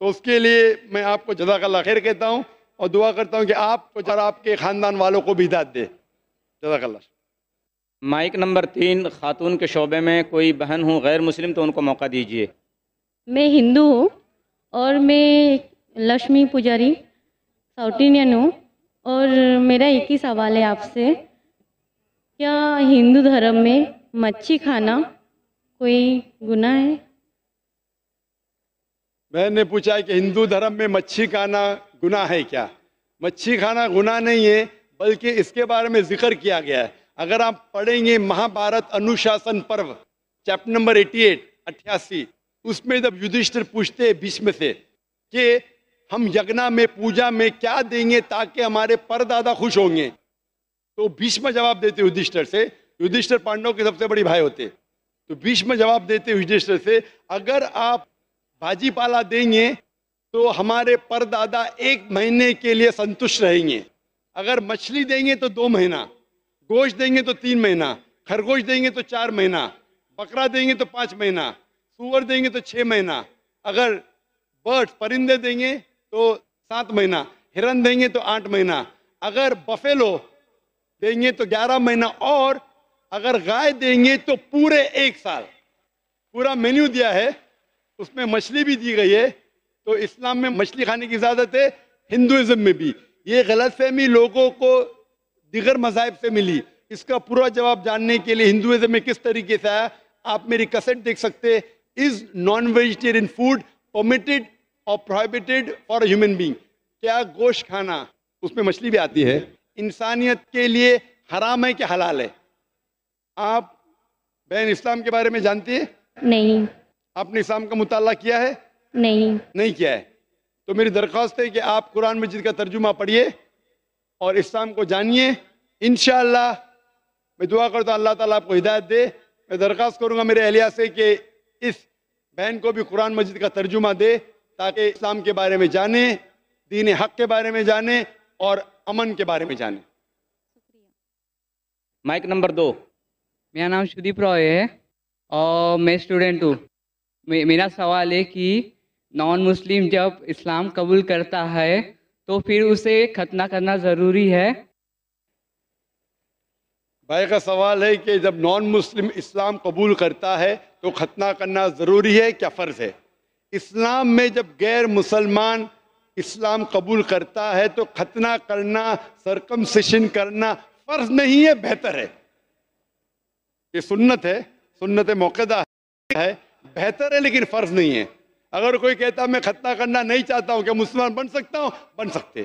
तो उसके लिए मैं आपको जजाकल्ला खैर कहता हूँ और दुआ करता हूँ कि आप तो जरा आपके ख़ानदान वालों को भी हिदायत दे जजाकल्ला माइक नंबर तीन खातून के शोबे में कोई बहन हूँ गैर मुस्लिम तो उनको मौका दीजिए मैं हिंदू हूँ और मैं लक्ष्मी पुजारी साउथ इंडियन हूँ और मेरा एक ही सवाल है आपसे क्या हिंदू धर्म में मच्छी खाना कोई गुनाह है मैंने पूछा कि हिंदू धर्म में मच्छी खाना गुना है क्या मच्छी खाना गुना नहीं है बल्कि इसके बारे में जिक्र किया गया है अगर आप पढ़ेंगे महाभारत अनुशासन पर्व चैप्टर नंबर 88 अट्ठासी उसमें जब युधिष्ठिर पूछते हैं भीष्म से कि हम यज्ञा में पूजा में क्या देंगे ताकि हमारे परदादा खुश होंगे तो भीष्म जवाब देते युधिष्ठर से युधिष्ठर पांडव के सबसे बड़ी भाई होते तो भीष्म जवाब देते युधिष्ठर से अगर आप भाजीपाला देंगे तो हमारे परदादा एक महीने के लिए संतुष्ट रहेंगे अगर मछली देंगे तो दो महीना गोश्त देंगे तो तीन महीना खरगोश देंगे तो चार महीना बकरा देंगे तो पाँच महीना सुअर देंगे तो छः महीना अगर बर्ड परिंदे देंगे तो सात महीना हिरन देंगे तो आठ महीना अगर बफेलो देंगे तो ग्यारह महीना और अगर गाय देंगे तो पूरे एक साल पूरा मेन्यू दिया है उसमें मछली भी दी गई है तो इस्लाम में मछली खाने की इजाज़त है हिंदुज़म में भी ये गलत फहमी लोगों को दिगर मजाहब से मिली इसका पूरा जवाब जानने के लिए हिंदुज़म में किस तरीके से आया आप मेरी कसर देख सकते is non vegetarian food permitted और प्रोहिबिटेड फॉर ह्यूमन बींग क्या गोश्त खाना उसमें मछली भी आती है इंसानियत के लिए हराम है कि हलाल है आप बहन इस्लाम के बारे में जानती है नहीं आपने इस्लाम का मुताल किया है नहीं नहीं किया है तो मेरी दरख्वास्त है कि आप कुरान मजिद का तर्जुमा पढ़िए और इस्लाम को जानिए इन मैं दुआ करता हूँ अल्लाह ताला आपको हिदायत दे मैं दरख्वास्त करूँगा मेरे अहलिया से कि इस बहन को भी कुरान मस्जिद का तर्जुमा दे ताकि इस्लाम के बारे में जाने दीन हक के बारे में जाने और अमन के बारे में जाने माइक नंबर दो मेरा नाम सुदीप रॉय है और मैं स्टूडेंट हूँ मे, मेरा सवाल है कि नॉन मुस्लिम जब इस्लाम कबूल करता है तो फिर उसे खतना करना ज़रूरी है भाई का सवाल है कि जब नॉन मुस्लिम इस्लाम कबूल करता है तो खतना करना ज़रूरी है क्या फ़र्ज़ है इस्लाम में जब गैर मुसलमान इस्लाम कबूल करता है तो खतना करना सरकम करना फ़र्ज नहीं है बेहतर है ये सुन्नत है सुन्नत मौकेदा है बेहतर है लेकिन फ़र्ज नहीं है अगर कोई कहता मैं खतना करना नहीं चाहता हूँ क्या मुसलमान बन सकता हूँ बन सकते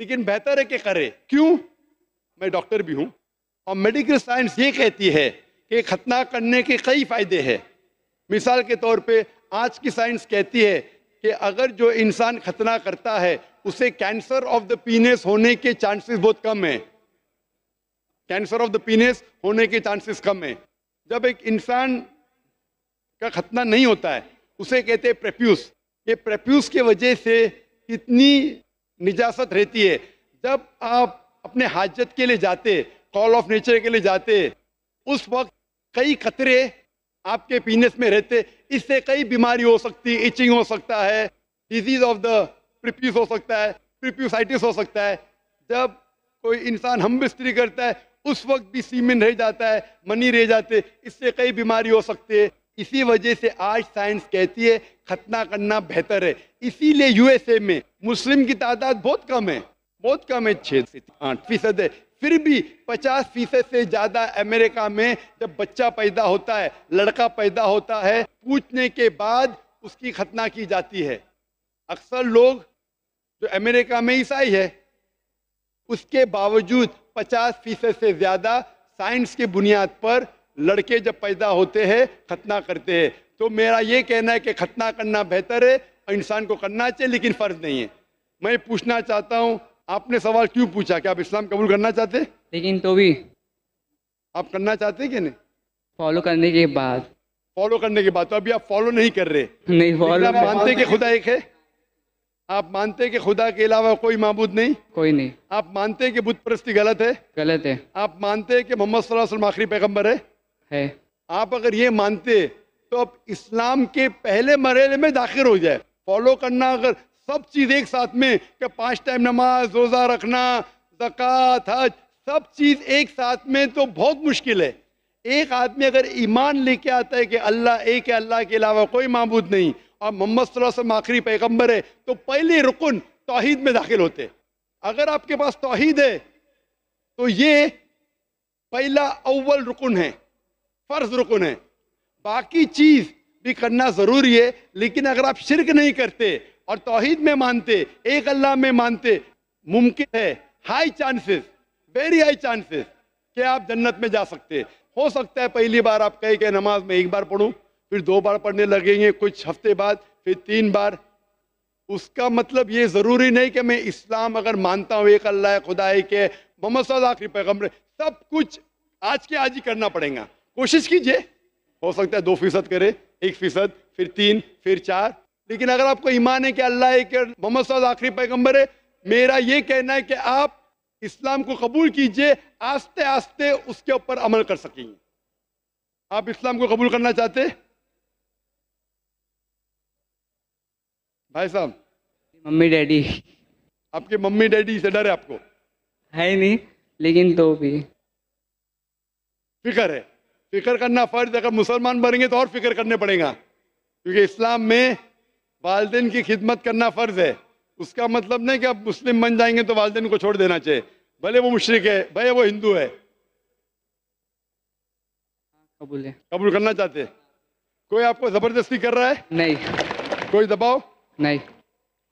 लेकिन बेहतर है कि करे क्यों मैं डॉक्टर भी हूँ और मेडिकल साइंस ये कहती है कि खतना करने के कई फ़ायदे हैं मिसाल के तौर पे आज की साइंस कहती है कि अगर जो इंसान खतना करता है उसे कैंसर ऑफ द पीनेस होने के चांसेस बहुत कम है कैंसर ऑफ द पीनेस होने के चांसेस कम है जब एक इंसान का खतना नहीं होता है उसे कहते हैं प्रेप्यूस ये प्रेप्यूस के वजह से इतनी निजासत रहती है जब आप अपने हाजत के लिए जाते कॉल ऑफ नेचर के लिए जाते उस वक्त कई खतरे आपके पीनेस में रहते इससे कई बीमारी हो सकती इचिंग हो सकता है डिजीज ऑफ द प्रिप्यूस हो सकता है प्रिप्यूसाइटिस हो सकता है जब कोई इंसान हम बिस्तरी करता है उस वक्त भी सीमेंट रह जाता है मनी रह जाते इससे कई बीमारी हो सकती है इसी वजह से आज साइंस कहती है खतना करना बेहतर है इसीलिए यूएसए में मुस्लिम की तादाद बहुत कम है बहुत कम है छः से आठ फीसद है फिर भी पचास फीसद से ज़्यादा अमेरिका में जब बच्चा पैदा होता है लड़का पैदा होता है पूछने के बाद उसकी खतना की जाती है अक्सर लोग जो अमेरिका में ईसाई है उसके बावजूद पचास फीसद से ज़्यादा साइंस की बुनियाद पर लड़के जब पैदा होते हैं खतना करते हैं तो मेरा ये कहना है कि खतना करना बेहतर है और इंसान को करना चाहिए लेकिन फ़र्ज नहीं है मैं पूछना चाहता हूँ आपने सवाल क्यों पूछा कि आप इस्लाम कबूल करना चाहते लेकिन तो भी आप करना चाहते कि नहीं फॉलो करने के बाद फॉलो करने के बाद तो अभी आप फॉलो नहीं कर रहे नहीं फॉलो आप मानते कि खुदा एक है आप मानते कि खुदा के अलावा कोई मबूद नहीं कोई नहीं आप मानते कि बुत परस्ती गलत है गलत है आप मानते कि मोहम्मद आखिरी पैगम्बर है है आप अगर ये मानते तो आप इस्लाम के पहले मरहले में दाखिल हो जाए फॉलो करना अगर सब चीज़ एक साथ में कि पांच टाइम नमाज रोज़ा रखना जक़ात हज सब चीज़ एक साथ में तो बहुत मुश्किल है एक आदमी अगर ईमान लेके आता है कि अल्लाह एक है अल्लाह के अलावा कोई मबूद नहीं और मोहम्मद आखिरी पैगम्बर है तो पहले रुकन तोहद में दाखिल होते अगर आपके पास तोहद है तो ये पहला अव्वल रुकन है फर्ज रुकन है बाकी चीज भी करना जरूरी है लेकिन अगर आप शिरक नहीं करते और तोहहीद में मानते एक अल्लाह में मानते मुमकिन है high chances very high chances कि आप जन्नत में जा सकते हो सकता है पहली बार आप कहे के नमाज में एक बार पढ़ूं फिर दो बार पढ़ने लगेंगे कुछ हफ्ते बाद फिर तीन बार उसका मतलब ये ज़रूरी नहीं कि मैं इस्लाम अगर मानता हूँ एक अल्लाह खुदा के मोहम्मद आखिरी पैगम्बर सब कुछ आज के आज ही करना पड़ेगा कोशिश कीजिए हो सकता है दो फीसद करे एक फीसद फिर तीन फिर चार लेकिन अगर आपको ईमान है कि अल्लाह एक मोहम्मद आखिरी पैगम्बर है मेरा ये कहना है कि आप इस्लाम को कबूल कीजिए आस्ते आस्ते उसके ऊपर अमल कर सकेंगे आप इस्लाम को कबूल करना चाहते भाई साहब मम्मी डैडी आपके मम्मी डैडी से डर है आपको है नहीं लेकिन तो भी फिक्र है फिक्र करना फ़र्ज अगर मुसलमान बनेंगे तो और फिक्र करने पड़ेगा क्योंकि इस्लाम में वालदेन की खिदमत करना फ़र्ज है उसका मतलब नहीं कि अब मुस्लिम बन जाएंगे तो वालदेन को छोड़ देना चाहिए भले वो मुशरक है भले वो हिंदू है कबूल कबूल करना चाहते कोई आपको ज़बरदस्ती कर रहा है नहीं कोई दबाव नहीं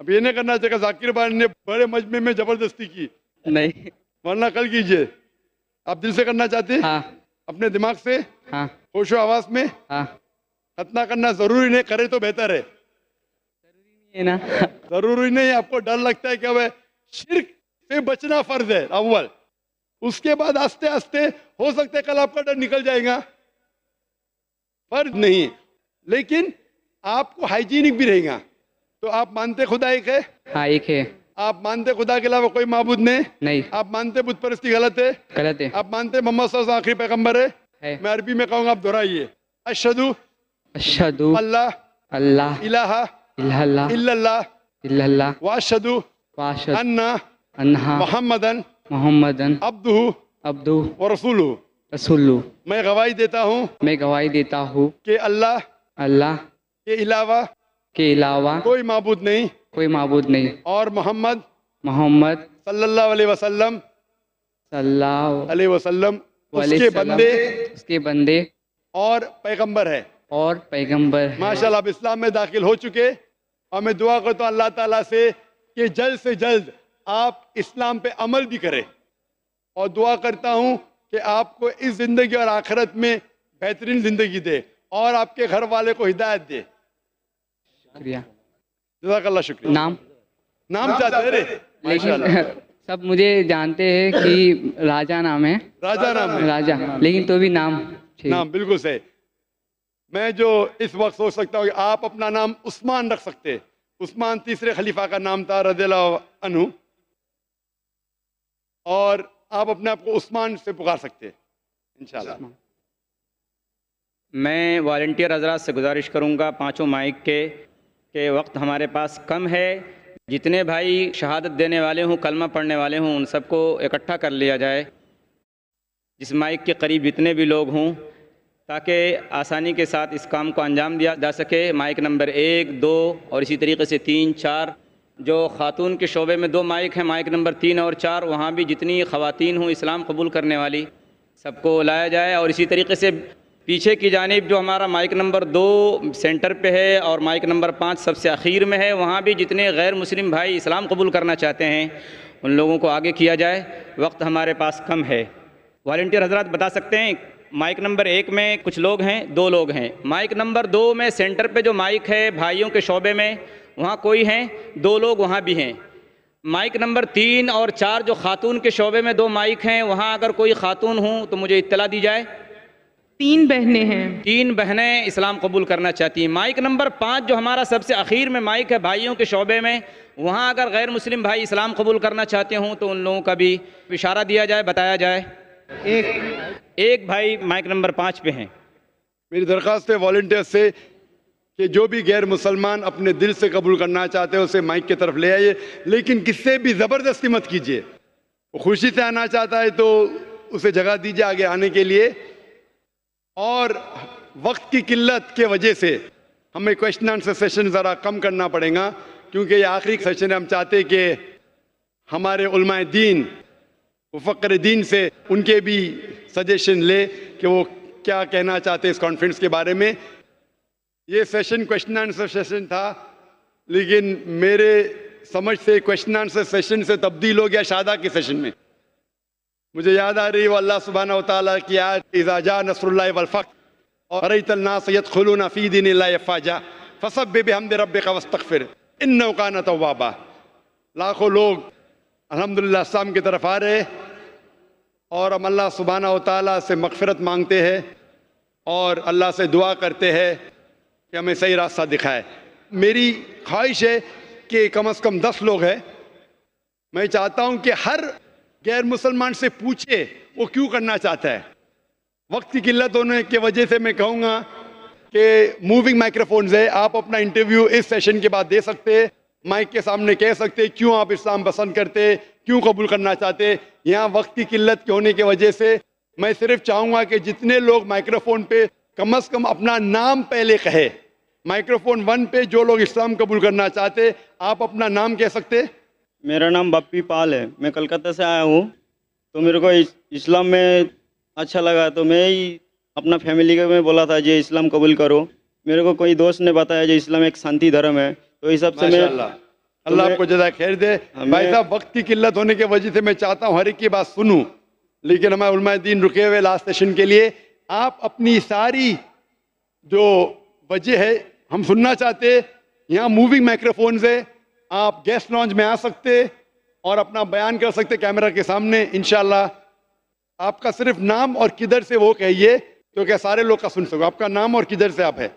अब ये नहीं करना चाहिए जाकिर बार ने बड़े मजमे में ज़बरदस्ती की नहीं वरना कल कीजिए आप दिल से करना चाहते हैं हाँ। अपने दिमाग से हाँ होशो आवाज में हाँ खतना करना जरूरी नहीं करे तो बेहतर है जरूरी नहीं है ना जरूरी नहीं आपको डर लगता है क्या वह शिर से बचना फर्ज है अव्वल उसके बाद आस्ते आस्ते हो सकते कल आपका डर निकल जाएगा फर्ज नहीं लेकिन आपको हाइजीनिक भी रहेगा तो आप मानते खुदा एक है हाँ एक है आप मानते खुदा के अलावा कोई मबूद नहीं नहीं आप मानते बुद्ध परस्ती गलत है गलत है आप मानते मोहम्मद आखिरी पैगम्बर है, मैं अरबी में कहूँगा आप दोहराइए अशदु अशदु अल्लाह अल्लाह इलाहा इल्लल्लाह वाशदु वाशद अन्ना अन्हा मोहम्मदन मोहम्मदन अब्दू अब्दू और रसूलू रसूलू मैं गवाही देता हूँ मैं गवाही देता हूँ के अल्लाह अल्लाह के अलावा के अलावा कोई मबूद नहीं कोई मबूद नहीं और मोहम्मद मोहम्मद सल्लाम सल्लाम उसके बंदे उसके बंदे और पैगंबर है और पैगंबर माशाल्लाह आप इस्लाम में दाखिल हो चुके और मैं दुआ करता हूँ अल्लाह ताला से कि जल्द से जल्द आप इस्लाम पे अमल भी करें और दुआ करता हूँ कि आपको इस ज़िंदगी और आखिरत में बेहतरीन ज़िंदगी दे और आपके घर वाले को हिदायत दे शुक्रिया जजाकल्ला शुक्रिया नाम नाम चाहते रे सब मुझे जानते हैं कि राजा नाम है राजा नाम है राजा लेकिन तो भी नाम नाम बिल्कुल सही मैं जो इस वक्त सोच सकता हूँ आप अपना नाम उस्मान रख सकते उस्मान तीसरे खलीफा का नाम था रजीला अनु और आप अपने आप को उस्मान से पुकार सकते हैं इंशाल्लाह मैं वॉल्टियर हजरात से गुजारिश करूंगा पांचों माइक के कि वक्त हमारे पास कम है जितने भाई शहादत देने वाले हों कलमा पढ़ने वाले हों उन सबको इकट्ठा कर लिया जाए जिस माइक के करीब जितने भी लोग हों ताकि आसानी के साथ इस काम को अंजाम दिया जा सके माइक नंबर एक दो और इसी तरीके से तीन चार जो खातून के शोबे में दो माइक हैं माइक नंबर तीन और चार वहाँ भी जितनी ख़वान हों इस्लाम कबूल करने वाली सबको लाया जाए और इसी तरीके से पीछे की जानब जो हमारा माइक नंबर दो सेंटर पे है और माइक नंबर पाँच सबसे आखिर में है वहाँ भी जितने गैर मुस्लिम भाई इस्लाम कबूल करना चाहते हैं उन लोगों को आगे किया जाए वक्त हमारे पास कम है वॉल्टियर हज़रा बता सकते हैं माइक नंबर एक में कुछ लोग हैं दो लोग हैं माइक नंबर दो में सेंटर पे जो माइक है भाइयों के शोबे में वहाँ कोई हैं दो लोग वहाँ भी हैं माइक नंबर तीन और चार जो खातून के शोबे में दो माइक हैं वहाँ अगर कोई खातून हूँ तो मुझे इत्तला दी जाए तीन बहनें हैं तीन बहनें इस्लाम कबूल करना चाहती हैं माइक नंबर पाँच जो हमारा सबसे अखीर में माइक है भाइयों के शोबे में वहाँ अगर गैर मुस्लिम भाई इस्लाम कबूल करना चाहते हों तो उन लोगों का भी इशारा दिया जाए बताया जाए एक एक भाई माइक नंबर पाँच पे हैं मेरी दरख्वास्त है वॉल्टियर से कि जो भी गैर मुसलमान अपने दिल से कबूल करना चाहते हैं उसे माइक की तरफ ले आइए लेकिन किससे भी ज़बरदस्ती मत कीजिए खुशी से आना चाहता है तो उसे जगह दीजिए आगे आने के लिए और वक्त की किल्लत के वजह से हमें क्वेश्चन आंसर सेशन ज़रा कम करना पड़ेगा क्योंकि ये आखिरी सेशन हम चाहते कि हमारे उलमाए दीन फ़क्र दीन से उनके भी सजेशन ले कि वो क्या कहना चाहते इस कॉन्फ्रेंस के बारे में ये सेशन क्वेश्चन आंसर सेशन था लेकिन मेरे समझ से क्वेश्चन आंसर सेशन से तब्दील हो गया शादा के सेशन में मुझे याद आ रही वो अल्लाह सुबहाना ताली की आज इजाजा नसरुल्ला वलफ़क सैद फ़ाजा फसब बे रब का वस्तफ़िर इन लाखों लोग अलहमदिल्ला शाम की तरफ आ रहे और हम अल्लाह सुबहाना ताली से मगफ़रत मांगते हैं और अल्लाह से दुआ करते हैं कि हमें सही रास्ता दिखाए मेरी ख्वाहिश है कि कम अज़ कम दस लोग हैं मैं चाहता हूँ कि हर गैर मुसलमान से पूछे वो क्यों करना चाहता है वक्त की किल्लत होने की वजह से मैं कहूँगा कि मूविंग माइक्रोफोन है आप अपना इंटरव्यू इस सेशन के बाद दे सकते माइक के सामने कह सकते क्यों आप इस्लाम पसंद करते क्यों कबूल करना चाहते यहाँ वक्त की किल्लत के होने की वजह से मैं सिर्फ चाहूंगा कि जितने लोग माइक्रोफोन पे कम अज़ कम अपना नाम पहले कहे माइक्रोफोन वन पे जो लोग इस्लाम कबूल करना चाहते आप अपना नाम कह सकते मेरा नाम बप्पी पाल है मैं कलकत्ता से आया हूँ तो मेरे को इस, इस्लाम में अच्छा लगा तो मैं ही अपना फैमिली के में बोला था जी इस्लाम कबूल करो मेरे को कोई दोस्त ने बताया जो इस्लाम एक शांति धर्म है तो इस हिसाब से मैं अल्लाह आपको ज़्यादा खैर दे भाई साहब वक्त की किल्लत होने की वजह से मैं चाहता हूँ हर एक की बात सुनूँ लेकिन हमारे उलमा दिन रुके हुए लास्ट सेशन के लिए आप अपनी सारी जो वजह है हम सुनना चाहते यहाँ मूविंग माइक्रोफोन है आप गेस्ट लॉन्च में आ सकते और अपना बयान कर सकते कैमरा के सामने इनशाला आपका सिर्फ नाम और किधर से वो कहिए तो क्या सारे लोग का सुन सको आपका नाम और किधर से आप है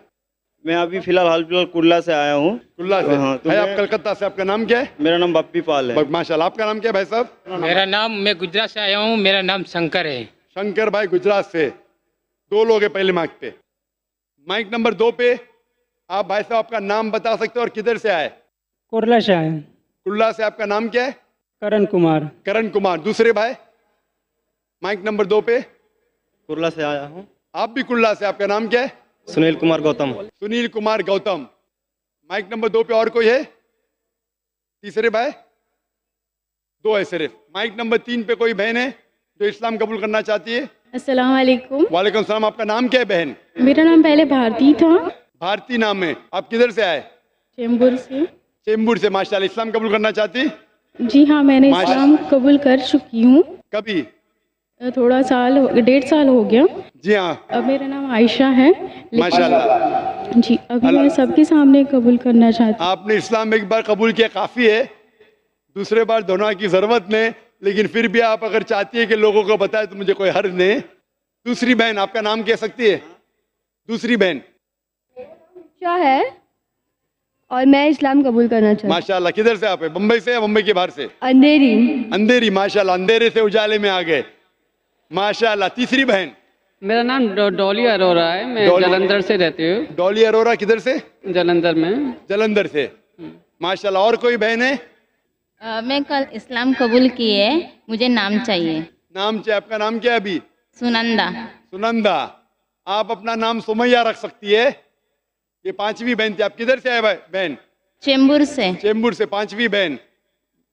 मैं अभी फिलहाल हाल फिलहाल कुल्ला से आया हूँ कुल्ला से हाँ, तो है आप कलकत्ता से आपका नाम क्या है मेरा नाम बप्पी पाल है माशाल्लाह आपका नाम क्या है भाई साहब मेरा नाम मैं गुजरात से आया हूँ मेरा नाम शंकर है शंकर भाई गुजरात से दो लोग है पहले माइक पे माइक नंबर दो पे आप भाई साहब आपका नाम बता सकते हो और किधर से आए कुरला शाह कुरला से आपका नाम क्या है करण कुमार करण कुमार दूसरे भाई माइक नंबर दो पे कुरला से आया हूँ आप भी कुरला से आपका नाम क्या है सुनील कुमार गौतम सुनील कुमार गौतम माइक नंबर दो पे और कोई है तीसरे भाई दो है सिर्फ माइक नंबर तीन पे कोई बहन है जो इस्लाम कबूल करना चाहती है अस्सलाम वालेकुम वालेकुम सलाम आपका नाम क्या है बहन मेरा नाम पहले भारती था भारती नाम है आप किधर से आए चेम्बूर से चेम्बूर से माशाल्लाह इस्लाम कबूल करना चाहती जी हाँ मैंने इस्लाम कबूल कर चुकी हूँ कभी थोड़ा साल डेढ़ साल हो गया जी हाँ अब मेरा नाम आयशा है माशाल्लाह जी अभी मैं सबके सामने कबूल करना चाहती हूँ आपने इस्लाम एक बार कबूल किया काफ़ी है दूसरे बार दोनों की ज़रूरत नहीं लेकिन फिर भी आप अगर चाहती है कि लोगों को बताए तो मुझे कोई हर्ज नहीं दूसरी बहन आपका नाम कह सकती है दूसरी बहन है और मैं इस्लाम कबूल करना चाहूँ माशाल्लाह किधर से आप है बम्बई से या बम्बई के बाहर से अंधेरी अंधेरी माशाल्लाह अंधेरे से उजाले में आ गए माशाल्लाह तीसरी बहन मेरा नाम डॉली अरोरा है मैं जलंधर से रहती हूँ डॉली अरोरा किधर से जलंधर में जलंधर से माशाल्लाह और कोई बहन है आ, मैं कल इस्लाम कबूल की है मुझे नाम चाहिए नाम चाहिए आपका नाम क्या अभी सुनंदा सुनंदा आप अपना नाम सुमैया रख सकती है ये पांचवी बहन थी आप किधर से आए भाई बहन चेंबूर से चेंबूर से पांचवी बहन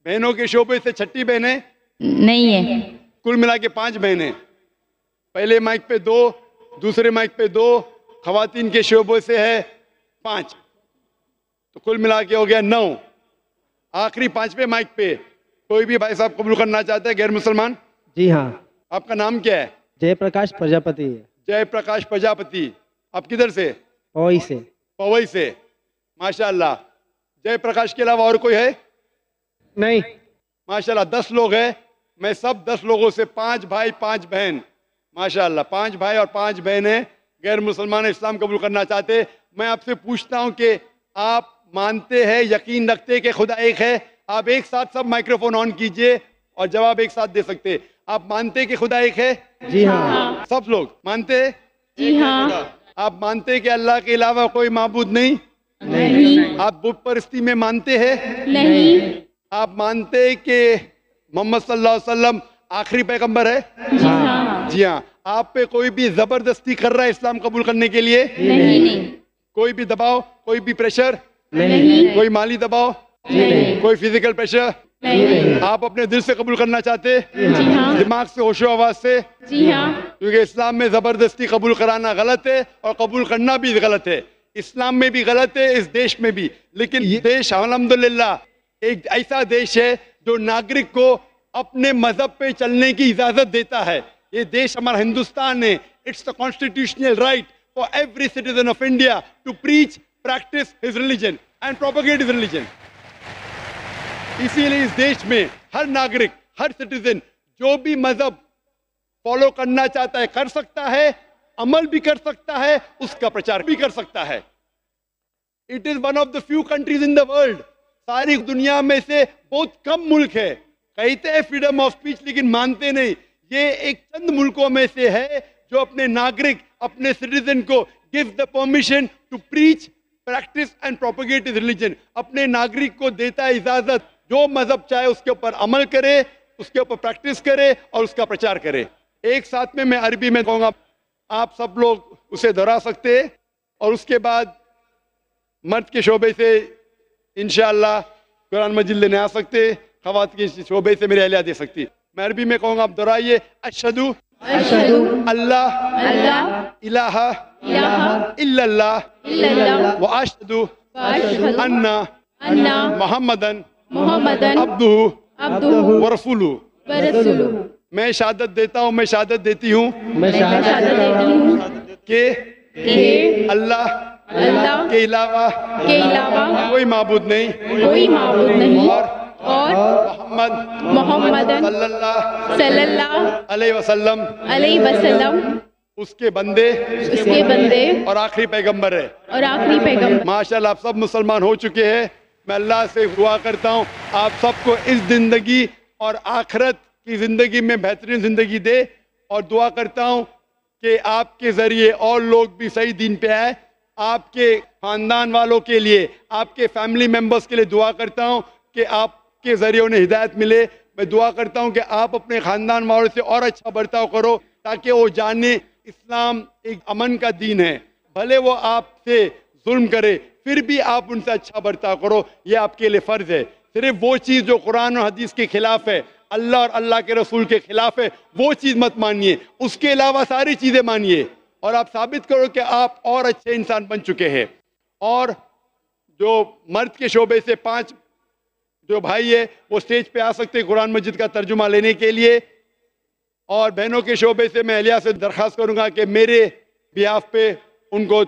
बहनों के शोबे से छठी बहन है नहीं है कुल मिला के पांच बहन है पहले माइक पे दो दूसरे माइक पे दो खातन के शोबे से है पांच तो कुल मिला के हो गया नौ आखिरी पांचवे माइक पे कोई भी भाई साहब कबूल करना चाहता है गैर मुसलमान जी हाँ आपका नाम क्या है जयप्रकाश प्रजापति जयप्रकाश प्रजापति आप किधर से पवई से पवई से माशाल्लाह जयप्रकाश के अलावा और कोई है नहीं माशाल्लाह दस लोग हैं मैं सब दस लोगों से पांच भाई पांच बहन माशाल्लाह पांच भाई और पांच बहन है गैर मुसलमान इस्लाम कबूल करना चाहते मैं आपसे पूछता हूं कि आप मानते हैं यकीन रखते हैं कि खुदा एक है आप एक साथ सब माइक्रोफोन ऑन कीजिए और जवाब एक साथ दे सकते आप मानते कि खुदा एक है जी हाँ सब लोग मानते हैं जी हाँ आप मानते हैं कि अल्लाह के अलावा कोई मबूद नहीं नहीं आप बुत परस्ती में मानते हैं नहीं आप मानते हैं कि मोहम्मद सल्लल्लाहु अलैहि वसल्लम आखिरी पैगंबर है जी हाँ, हाँ। आप पे कोई भी जबरदस्ती कर रहा है इस्लाम कबूल करने के लिए नहीं नहीं कोई भी दबाव कोई भी प्रेशर नहीं कोई माली दबाव नहीं कोई फिजिकल प्रेशर आप अपने दिल से कबूल करना चाहते जी हाँ। दिमाग से होशो आवाज से जी हाँ क्योंकि इस्लाम में जबरदस्ती कबूल कराना गलत है और कबूल करना भी गलत है इस्लाम में भी गलत है इस देश में भी लेकिन ये देश अलहमदुल्ला एक ऐसा देश है जो नागरिक को अपने मजहब पे चलने की इजाजत देता है ये देश हमारा हिंदुस्तान है it's the constitutional right for every citizen of India to preach practice his religion and propagate his religion इसीलिए इस देश में हर नागरिक हर सिटीजन जो भी मजहब फॉलो करना चाहता है कर सकता है अमल भी कर सकता है उसका प्रचार भी कर सकता है it is one of the few countries in the world सारी दुनिया में से बहुत कम मुल्क है कहते हैं फ्रीडम ऑफ स्पीच लेकिन मानते नहीं ये एक चंद मुल्कों में से है जो अपने नागरिक अपने सिटीजन को give the permission to preach practice and propagate his religion अपने नागरिक को देता है इजाजत जो मजहब चाहे उसके ऊपर अमल करे उसके ऊपर प्रैक्टिस करे और उसका प्रचार करे एक साथ में मैं अरबी में कहूँगा आप सब लोग उसे दोहरा सकते और उसके बाद मर्द के शोबे से इन कुरान मजिद लेने आ सकते खवात के शोबे से मेरे अहलिया दे सकती मैं अरबी में कहूँगा आप दोहराइए अशदु अल्लाह इलाहा इल्लल्लाह व अशदु अन्ना मोहम्मदन मोहम्मद अब्दू अब्दू मैं शहादत देता हूँ मैं शहादत देती हूँ के अल्लाह अल्लाह के अलावा के अलावा कोई माबूद नहीं कोई माबूद नहीं और और मोहम्मद मोहम्मद अलैहि वसल्लम अलैहि वसल्लम उसके बंदे उसके बंदे और आखिरी पैगंबर है और आखिरी पैगंबर माशाल्लाह आप सब मुसलमान हो चुके हैं मैं अल्लाह से दुआ करता हूँ आप सबको इस ज़िंदगी और आखरत की ज़िंदगी में बेहतरीन ज़िंदगी दे और दुआ करता हूँ कि आपके ज़रिए और लोग भी सही दिन पे आए आपके ख़ानदान वालों के लिए आपके फैमिली मेम्बर्स के लिए दुआ करता हूँ कि आपके ज़रिए उन्हें हिदायत मिले मैं दुआ करता हूँ कि आप अपने ख़ानदान वालों से और अच्छा बर्ताव करो ताकि वो जाने इस्लाम एक अमन का दीन है भले वो आपसे जुल्म करे फिर भी आप उनसे अच्छा बर्ताव करो ये आपके लिए फ़र्ज़ है सिर्फ वो चीज़ जो कुरान और हदीस के खिलाफ है अल्लाह और अल्लाह के रसूल के खिलाफ है वो चीज़ मत मानिए उसके अलावा सारी चीज़ें मानिए और आप साबित करो कि आप और अच्छे इंसान बन चुके हैं और जो मर्द के शोबे से पांच जो भाई है वो स्टेज पे आ सकते हैं कुरान मस्जिद का तर्जुमा लेने के लिए और बहनों के शोबे से मैं अलिया से दरख्वास्त करूँगा कि मेरे बिहाफ पे उनको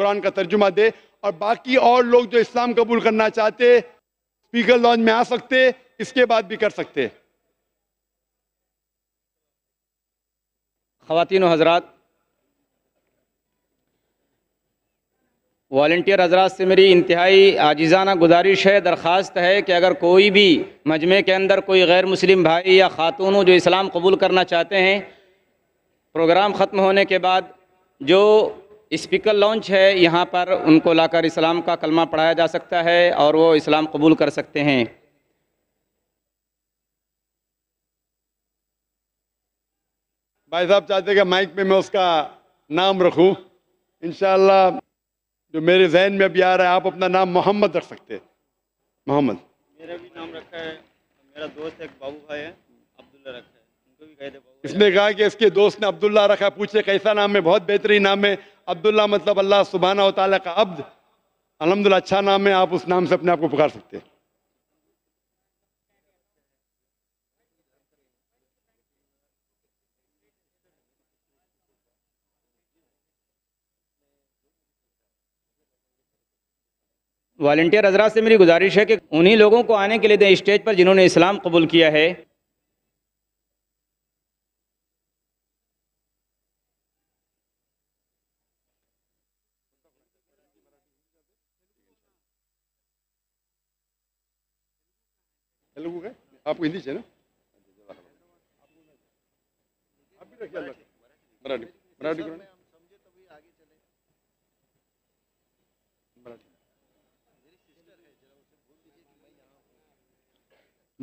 कुरान का तर्जुमा दे और बाकी और लोग जो इस्लाम कबूल करना चाहते स्पीकर लॉन्च में आ सकते इसके बाद भी कर सकते खातिन हजरात वॉल्टियर हजरात से मेरी इंतहाई आजिज़ाना गुजारिश है दरख्वास्त है कि अगर कोई भी मजमे के अंदर कोई गैर मुस्लिम भाई या ख़ातून जो इस्लाम कबूल करना चाहते हैं प्रोग्राम ख़त्म होने के बाद जो स्पीकर लॉन्च है यहाँ पर उनको लाकर इस्लाम का कलमा पढ़ाया जा सकता है और वो इस्लाम कबूल कर सकते हैं भाई साहब चाहते कि माइक में मैं उसका नाम रखूं इन जो मेरे जहन में अभी आ रहा है आप अपना नाम मोहम्मद रख सकते हैं मोहम्मद मेरा भी नाम रखा है मेरा दोस्त एक बाबू भाई है अब्दुल्ला रखा इसने कहा कि इसके दोस्त ने अब्दुल्ला रखा पूछे कैसा नाम है बहुत बेहतरीन नाम है अब्दुल्ला मतलब अल्लाह सुबहाना तला का अब्द अलहमदुल्ला अच्छा नाम है आप उस नाम से अपने आप को पुकार सकते हैं वॉल्टियर हजरा से मेरी गुजारिश है कि उन्हीं लोगों को आने के लिए दें स्टेज पर जिन्होंने इस्लाम कबूल किया है आपको हिंदी चाहिए ना तो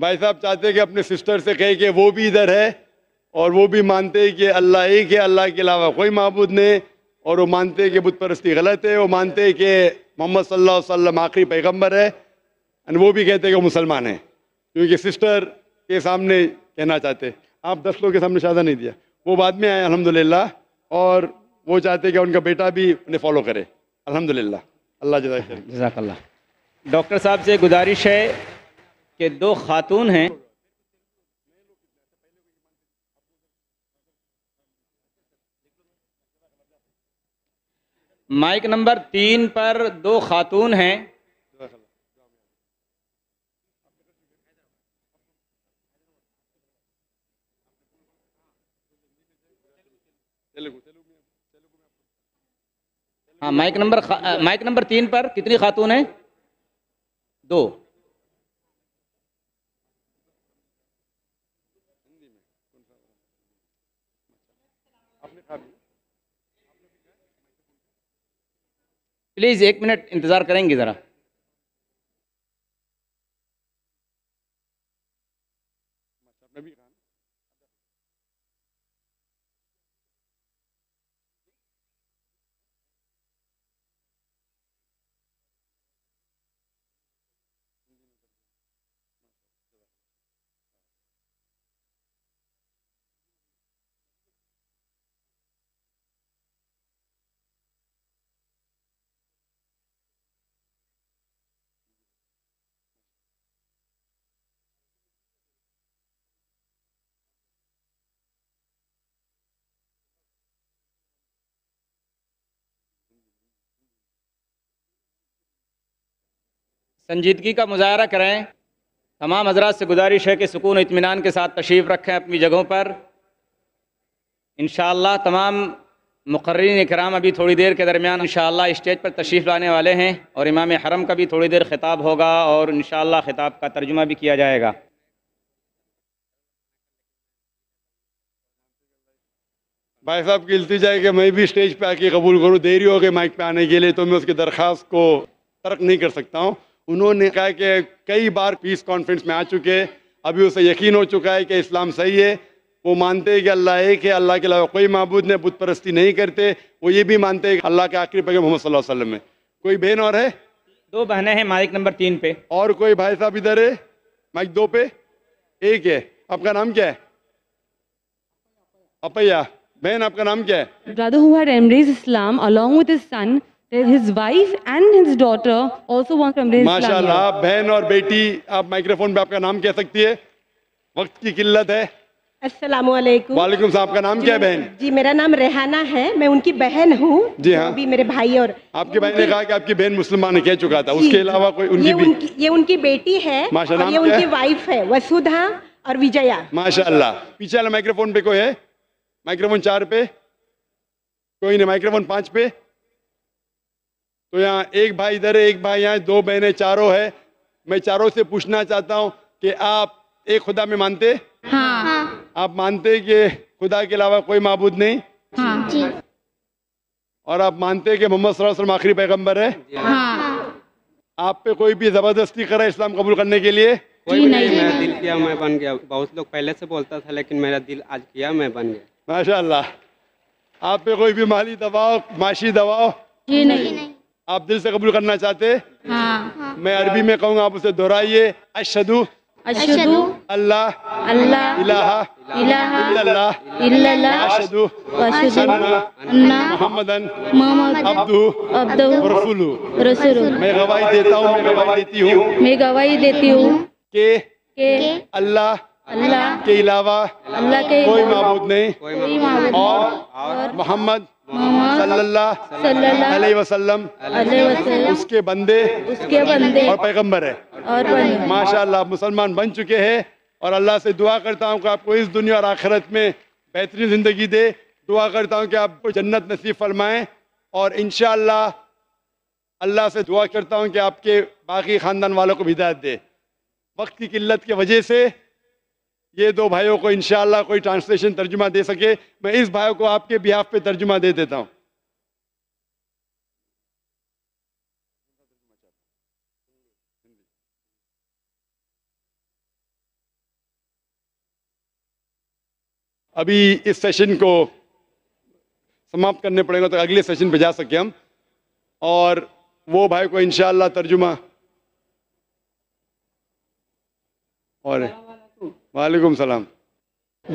भाई साहब चाहते हैं कि अपने सिस्टर से कहे कि वो भी इधर है और वो भी मानते हैं कि अल्लाह एक है अल्लाह के अलावा कोई महबूद नहीं और वो मानते हैं कि बुत परस्ती गलत है वो मानते हैं कि मोहम्मद सल्लल्लाहु अलैहि वसल्लम आखिरी पैगम्बर है और वो भी कहते हैं कि मुसलमान है क्योंकि सिस्टर के सामने कहना चाहते आप दस लोग के सामने शादा नहीं दिया वो बाद में आए अलहमदिल्ला और वो चाहते कि उनका बेटा भी उन्हें फॉलो करे अलहमदिल्ला अल्लाह जजाकल्ला डॉक्टर साहब से गुजारिश है कि दो खातून हैं माइक नंबर तीन पर दो खातून हैं हाँ माइक नंबर माइक नंबर तीन पर कितनी खातून है दो प्लीज़ एक मिनट इंतज़ार करेंगे ज़रा संजीदगी का मुजाहरा करें तमाम हजरात से गुजारिश है कि सुकून इतमान के साथ तशरीफ़ रखें अपनी जगहों पर इन तमाम मुकर्रीन कराम अभी थोड़ी देर के दरमियान इन स्टेज पर तशरीफ़ लाने वाले हैं और इमाम हरम का भी थोड़ी देर खिताब होगा और इन खिताब का तर्जुमा भी किया जाएगा भाई साहब की इल्तजा है कि मैं भी स्टेज पर आके कबूल करूँ देरी हो गई माइक पे आने के लिए तो मैं उसकी दरख्वास्त को तर्क नहीं कर सकता हूँ उन्होंने कहा कि कई बार पीस कॉन्फ्रेंस में आ चुके अभी उसे यकीन हो चुका है कि इस्लाम सही है वो मानते हैं कि अल्लाह एक है अल्लाह के अलावा कोई मबूद ने बुत परस्ती नहीं करते वो ये भी मानते हैं कि अल्लाह के आखिरी पैगम मोहम्मद सल्लल्लाहु अलैहि वसल्लम है कोई बहन और है दो बहनें हैं माइक नंबर तीन पे और कोई भाई साहब इधर है माइक दो पे एक है आपका नाम क्या है अपैया बहन आपका नाम क्या है brother who had embraced Islam along his wife and his daughter also won from his माशाल्लाह बहन और बेटी आप माइक्रोफोन पे आपका नाम कह सकती है वक्त की किल्लत है अस्सलाम आपका नाम क्या है बहन जी मेरा नाम रेहाना है मैं उनकी बहन हूँ जी हाँ भी मेरे भाई और आपके भाई ने कहा कि आपकी बहन मुसलमान कह चुका था उसके अलावा कोई उनकी ये उनकी, ये उनकी बेटी है और ये उनकी वाइफ है वसुधा और विजया माशाल्लाह पीछे वाला माइक्रोफोन पे कोई है माइक्रोफोन चार पे कोई नहीं माइक्रोफोन पाँच पे तो यहाँ एक भाई इधर है एक भाई यहाँ दो बहनें चारों है मैं चारों से पूछना चाहता हूँ कि आप एक खुदा में मानते हाँ।, हाँ। आप मानते कि खुदा के अलावा कोई मबूद नहीं हाँ। जी। और आप मानते कि मोहम्मद वसल्लम आखिरी पैगम्बर है हाँ।, हाँ। आप पे कोई भी जबरदस्ती करा इस्लाम कबूल करने के लिए कोई नहीं, नहीं मेरा दिल किया मैं बन गया बहुत लोग पहले से बोलता था लेकिन मेरा दिल आज किया मैं बन गया माशाल्लाह आप पे कोई भी माली दबाव माशी दबाव जी नहीं आप दिल से कबूल करना चाहते हाँ, मैं अरबी में कहूँगा आप उसे दोहराइए अशदु अशदु अल्लाह अल्लाह इलाहा मोहम्मद मैं गवाही देता हूँ मैं गवाही देती हूँ मैं गवाही देती हूँ के के अल्लाह अल्लाह के अलावा अल्लाह के कोई मबूद नहीं और मोहम्मद वसल्लम उसके बंदे उसके बंदे और पैगम्बर है और माशाल्लाह मुसलमान बन चुके हैं और अल्लाह से दुआ करता हूँ कि आपको इस दुनिया और आखिरत में बेहतरीन ज़िंदगी दे दुआ करता हूँ कि आपको जन्नत नसीब फरमाए और इन अल्लाह से दुआ करता हूँ कि आपके बाकी ख़ानदान वालों को हिदायत दे वक्त की किल्लत की वजह से ये दो भाइयों को इनशाला कोई ट्रांसलेशन तर्जुमा दे सके मैं इस भाई को आपके बिहाफ पे तर्जुमा दे देता हूं अभी इस सेशन को समाप्त करने पड़ेगा तो अगले सेशन पे जा सके हम और वो भाई को इनशाला तर्जुमा और वालेकुम सलाम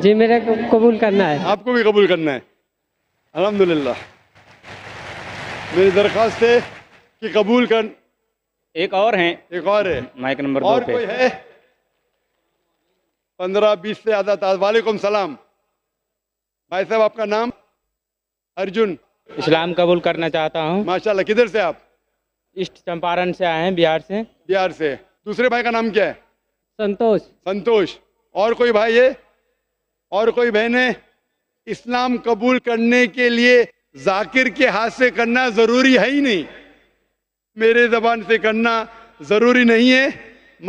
जी मेरे को कबूल करना है आपको भी कबूल करना है अलहमदिल्ला मेरी दरख्वास्त है कि कबूल कर एक और हैं एक और है माइक नंबर और दो पे। कोई है पंद्रह बीस से ज़्यादा वालेकुम सलाम भाई साहब आपका नाम अर्जुन इस्लाम कबूल करना चाहता हूँ माशाल्लाह किधर से आप ईस्ट चंपारण से आए हैं बिहार से बिहार से दूसरे भाई का नाम क्या है संतोष संतोष और कोई भाई है और कोई बहन है इस्लाम कबूल करने के लिए जाकिर के हाथ से करना ज़रूरी है ही नहीं मेरे ज़बान से करना ज़रूरी नहीं है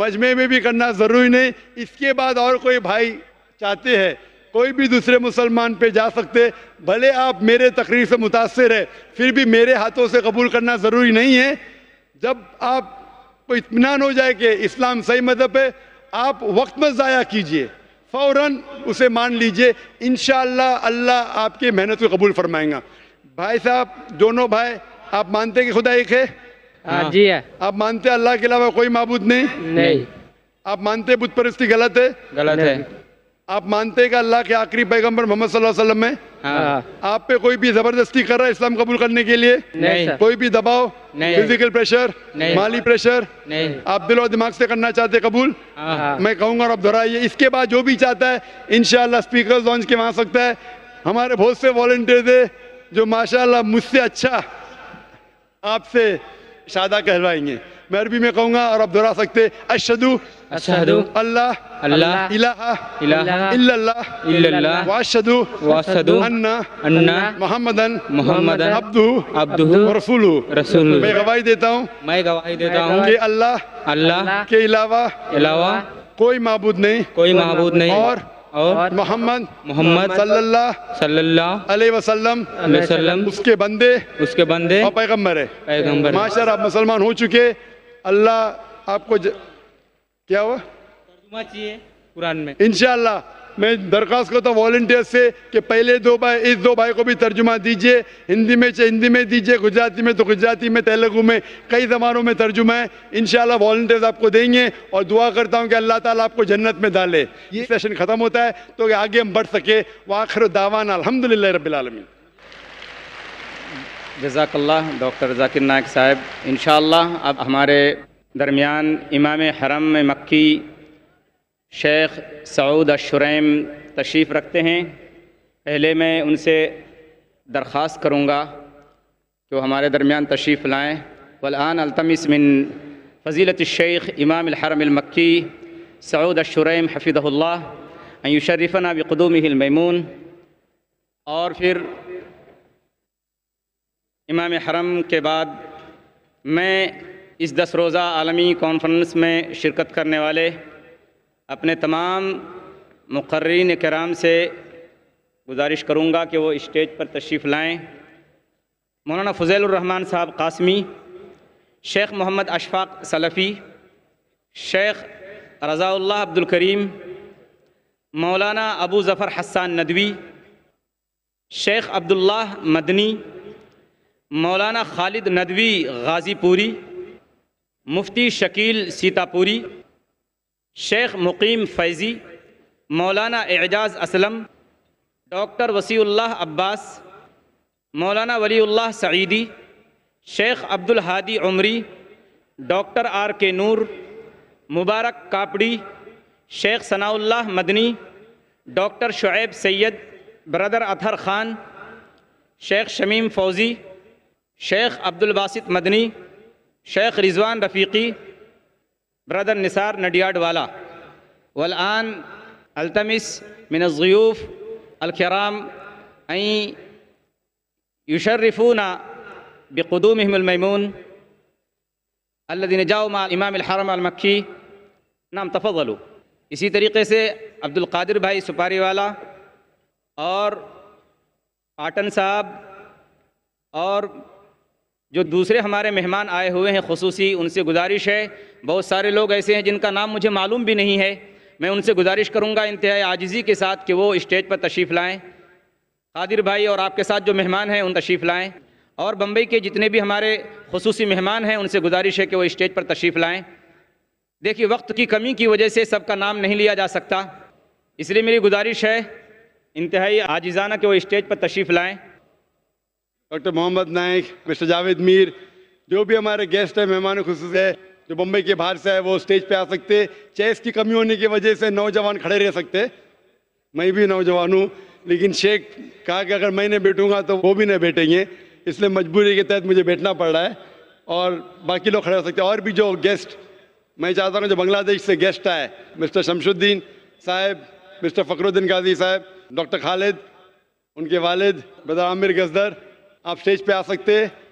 मजमे में भी करना ज़रूरी नहीं इसके बाद और कोई भाई चाहते हैं कोई भी दूसरे मुसलमान पे जा सकते भले आप मेरे तकरीर से मुतासर है फिर भी मेरे हाथों से कबूल करना ज़रूरी नहीं है जब आप को इतमान हो जाए कि इस्लाम सही मजहब है आप वक्त में ज़ाया कीजिए फौरन उसे मान लीजिए इन अल्लाह आपकी मेहनत को कबूल फरमाएगा भाई साहब दोनों भाई आप मानते कि खुदा एक है हाँ जी है आप मानते अल्लाह के अलावा कोई मबूद नहीं नहीं आप मानते बुद्ध परस्ती गलत है गलत है आप मानते कि अल्लाह के आखिरी पैगम्बर मोहम्मद सल्लल्लाहु अलैहि वसल्लम है हाँ।, हाँ। आप पे कोई भी जबरदस्ती कर रहा है इस्लाम कबूल करने के लिए नहीं कोई भी दबाव नहीं फिजिकल प्रेशर नहीं माली प्रेशर नहीं आप दिलो दिमाग से करना चाहते कबूल हाँ।, हाँ। मैं और आप दोहराइए इसके बाद जो भी चाहता है इनशाला स्पीकर लॉन्च के वहां सकता है हमारे बहुत से वॉल्टियर थे जो माशाला मुझसे अच्छा आपसे शादा कहवाएंगे मैं अरबी में कहूंगा और आप दोहरा सकते अशदु अशहदु अल्लाह अल्लाह इलाहा इलाहा इल्लल्लाह इल्लल्लाह वाशदु वाशदु अन्ना मैं गवाही देता हूँ मैं गवाही देता हूँ अल्लाह अल्लाह के अलावा अलावा कोई महबूद नहीं कोई महबूद नहीं और और मोहम्मद मोहम्मद सल्लल्लाहु सल्लल्लाहु अलैहि वसल्लम वसल्लम उसके बंदे उसके बंदे और पैगंबर है पैगंबर माशा आप मुसलमान हो चुके अल्लाह आपको ज... क्या हुआ तर्जुमा चाहिए कुरान में इनशाला मैं दरख्वास्त करता हूँ वॉल्टियर से कि पहले दो भाई इस दो भाई को भी तर्जुमा दीजिए हिंदी में चाहे हिंदी में दीजिए गुजराती में तो गुजराती में तेलुगू में कई जबानों में तर्जुमा है इन वॉल्टियर्स आपको देंगे और दुआ करता हूँ कि अल्लाह ताला आपको जन्नत में डाले ये सेशन ख़त्म होता है तो आगे हम बढ़ सके वाखिर दावान अलहमदिल्ला रबालमी जजाकल्ला डॉक्टर जाकिर नायक साहब इन अब हमारे दरमियान इमाम हरम मक्की शेख सऊद अशरैम तशरीफ़ रखते हैं पहले मैं उनसे दरख्वास्त करूँगा कि वो हमारे दरमियान तशरीफ़ लाएँ वलान अलतमसमिन फ़जीलत शेख इमाम हरमकी सऊद अशरैम हफीदुल्ला युशरफ़ना बदूम और फिर इमाम हरम के बाद मैं इस दस रोज़ा आलमी कॉन्फ्रेंस में शिरकत करने वाले अपने तमाम मुकर्रीन कराम से गुजारिश करूँगा कि वो स्टेज पर तशरीफ़ लाएँ मौलाना फजैलरहमान साहब कासमी शेख मोहम्मद अशफाक सलफ़ी शेख रज़ाउल्ला अब्दुल करीम मौलाना अबू ज़फ़र हसान नदवी शेख अब्दुल्ला मदनी मौलाना खालिद नदवी गाज़ीपुरी मुफ्ती Shakeel Sitapuri Sheikh Muqeem Faizi Maulana Ejaz Aslam doctor Wasiullah Abbas Maulana Waliullah Saeedi Sheikh Abdul Hadi Umri doctor R K Noor Mubarak Kapadi Sheikh Sanaullah Madni doctor Shoaib Syed brother Athar Khan Sheikh Shamim Fauzi Sheikh Basit Madni Sheikh Rizwan Rafiqi brother Nisar Nadiadwala वलआन अलतमिस मिनज़यूफ़ अलखराम युशर्रफूना युशर्रफूना अहमलमून अल्लादीन जाओ इमाम हरम अलमक्की नाम तफल इसी तरीके से अब्दुल कादिर भाई सुपारी वाला और पाटन साहब और जो दूसरे हमारे मेहमान आए हुए हैं खसूसी उनसे गुजारिश है बहुत सारे लोग ऐसे हैं जिनका नाम मुझे मालूम भी नहीं है मैं उनसे गुजारिश करूँगा इंतहाई आजिज़ी के साथ कि वो स्टेज पर तशरीफ़ लाएँ कादिर भाई और आपके साथ जो मेहमान हैं उन तशरीफ़ लाएँ और बम्बई के जितने भी हमारे खसूसी मेहमान हैं उनसे गुजारिश है कि वो स्टेज पर तशरीफ़ लाएँ देखिए वक्त की कमी की वजह से सबका नाम नहीं लिया जा सकता इसलिए मेरी गुजारिश है इंतहाई आजिज़ाना कि वो स्टेज पर तशरीफ़ लाएँ डॉक्टर मोहम्मद नाइक मिस्टर जावेद मीर जो भी हमारे गेस्ट हैं मेहमान खसूस है जो बम्बई के बाहर से है वो स्टेज पे आ सकते चेस की कमी होने की वजह से नौजवान खड़े रह सकते मैं भी नौजवान हूँ लेकिन शेख कहा कि अगर मैं नहीं बैठूंगा तो वो भी नहीं बैठेंगे इसलिए मजबूरी के तहत मुझे बैठना पड़ रहा है और बाकी लोग खड़े हो सकते और भी जो गेस्ट मैं चाहता हूँ जो बांग्लादेश से गेस्ट आए मिस्टर शमशुद्दीन साहब मिस्टर फ़खरुद्दीन गाजी साहब डॉक्टर खालिद उनके वालिद बदर आमिर गजदर आप स्टेज पे आ सकते हैं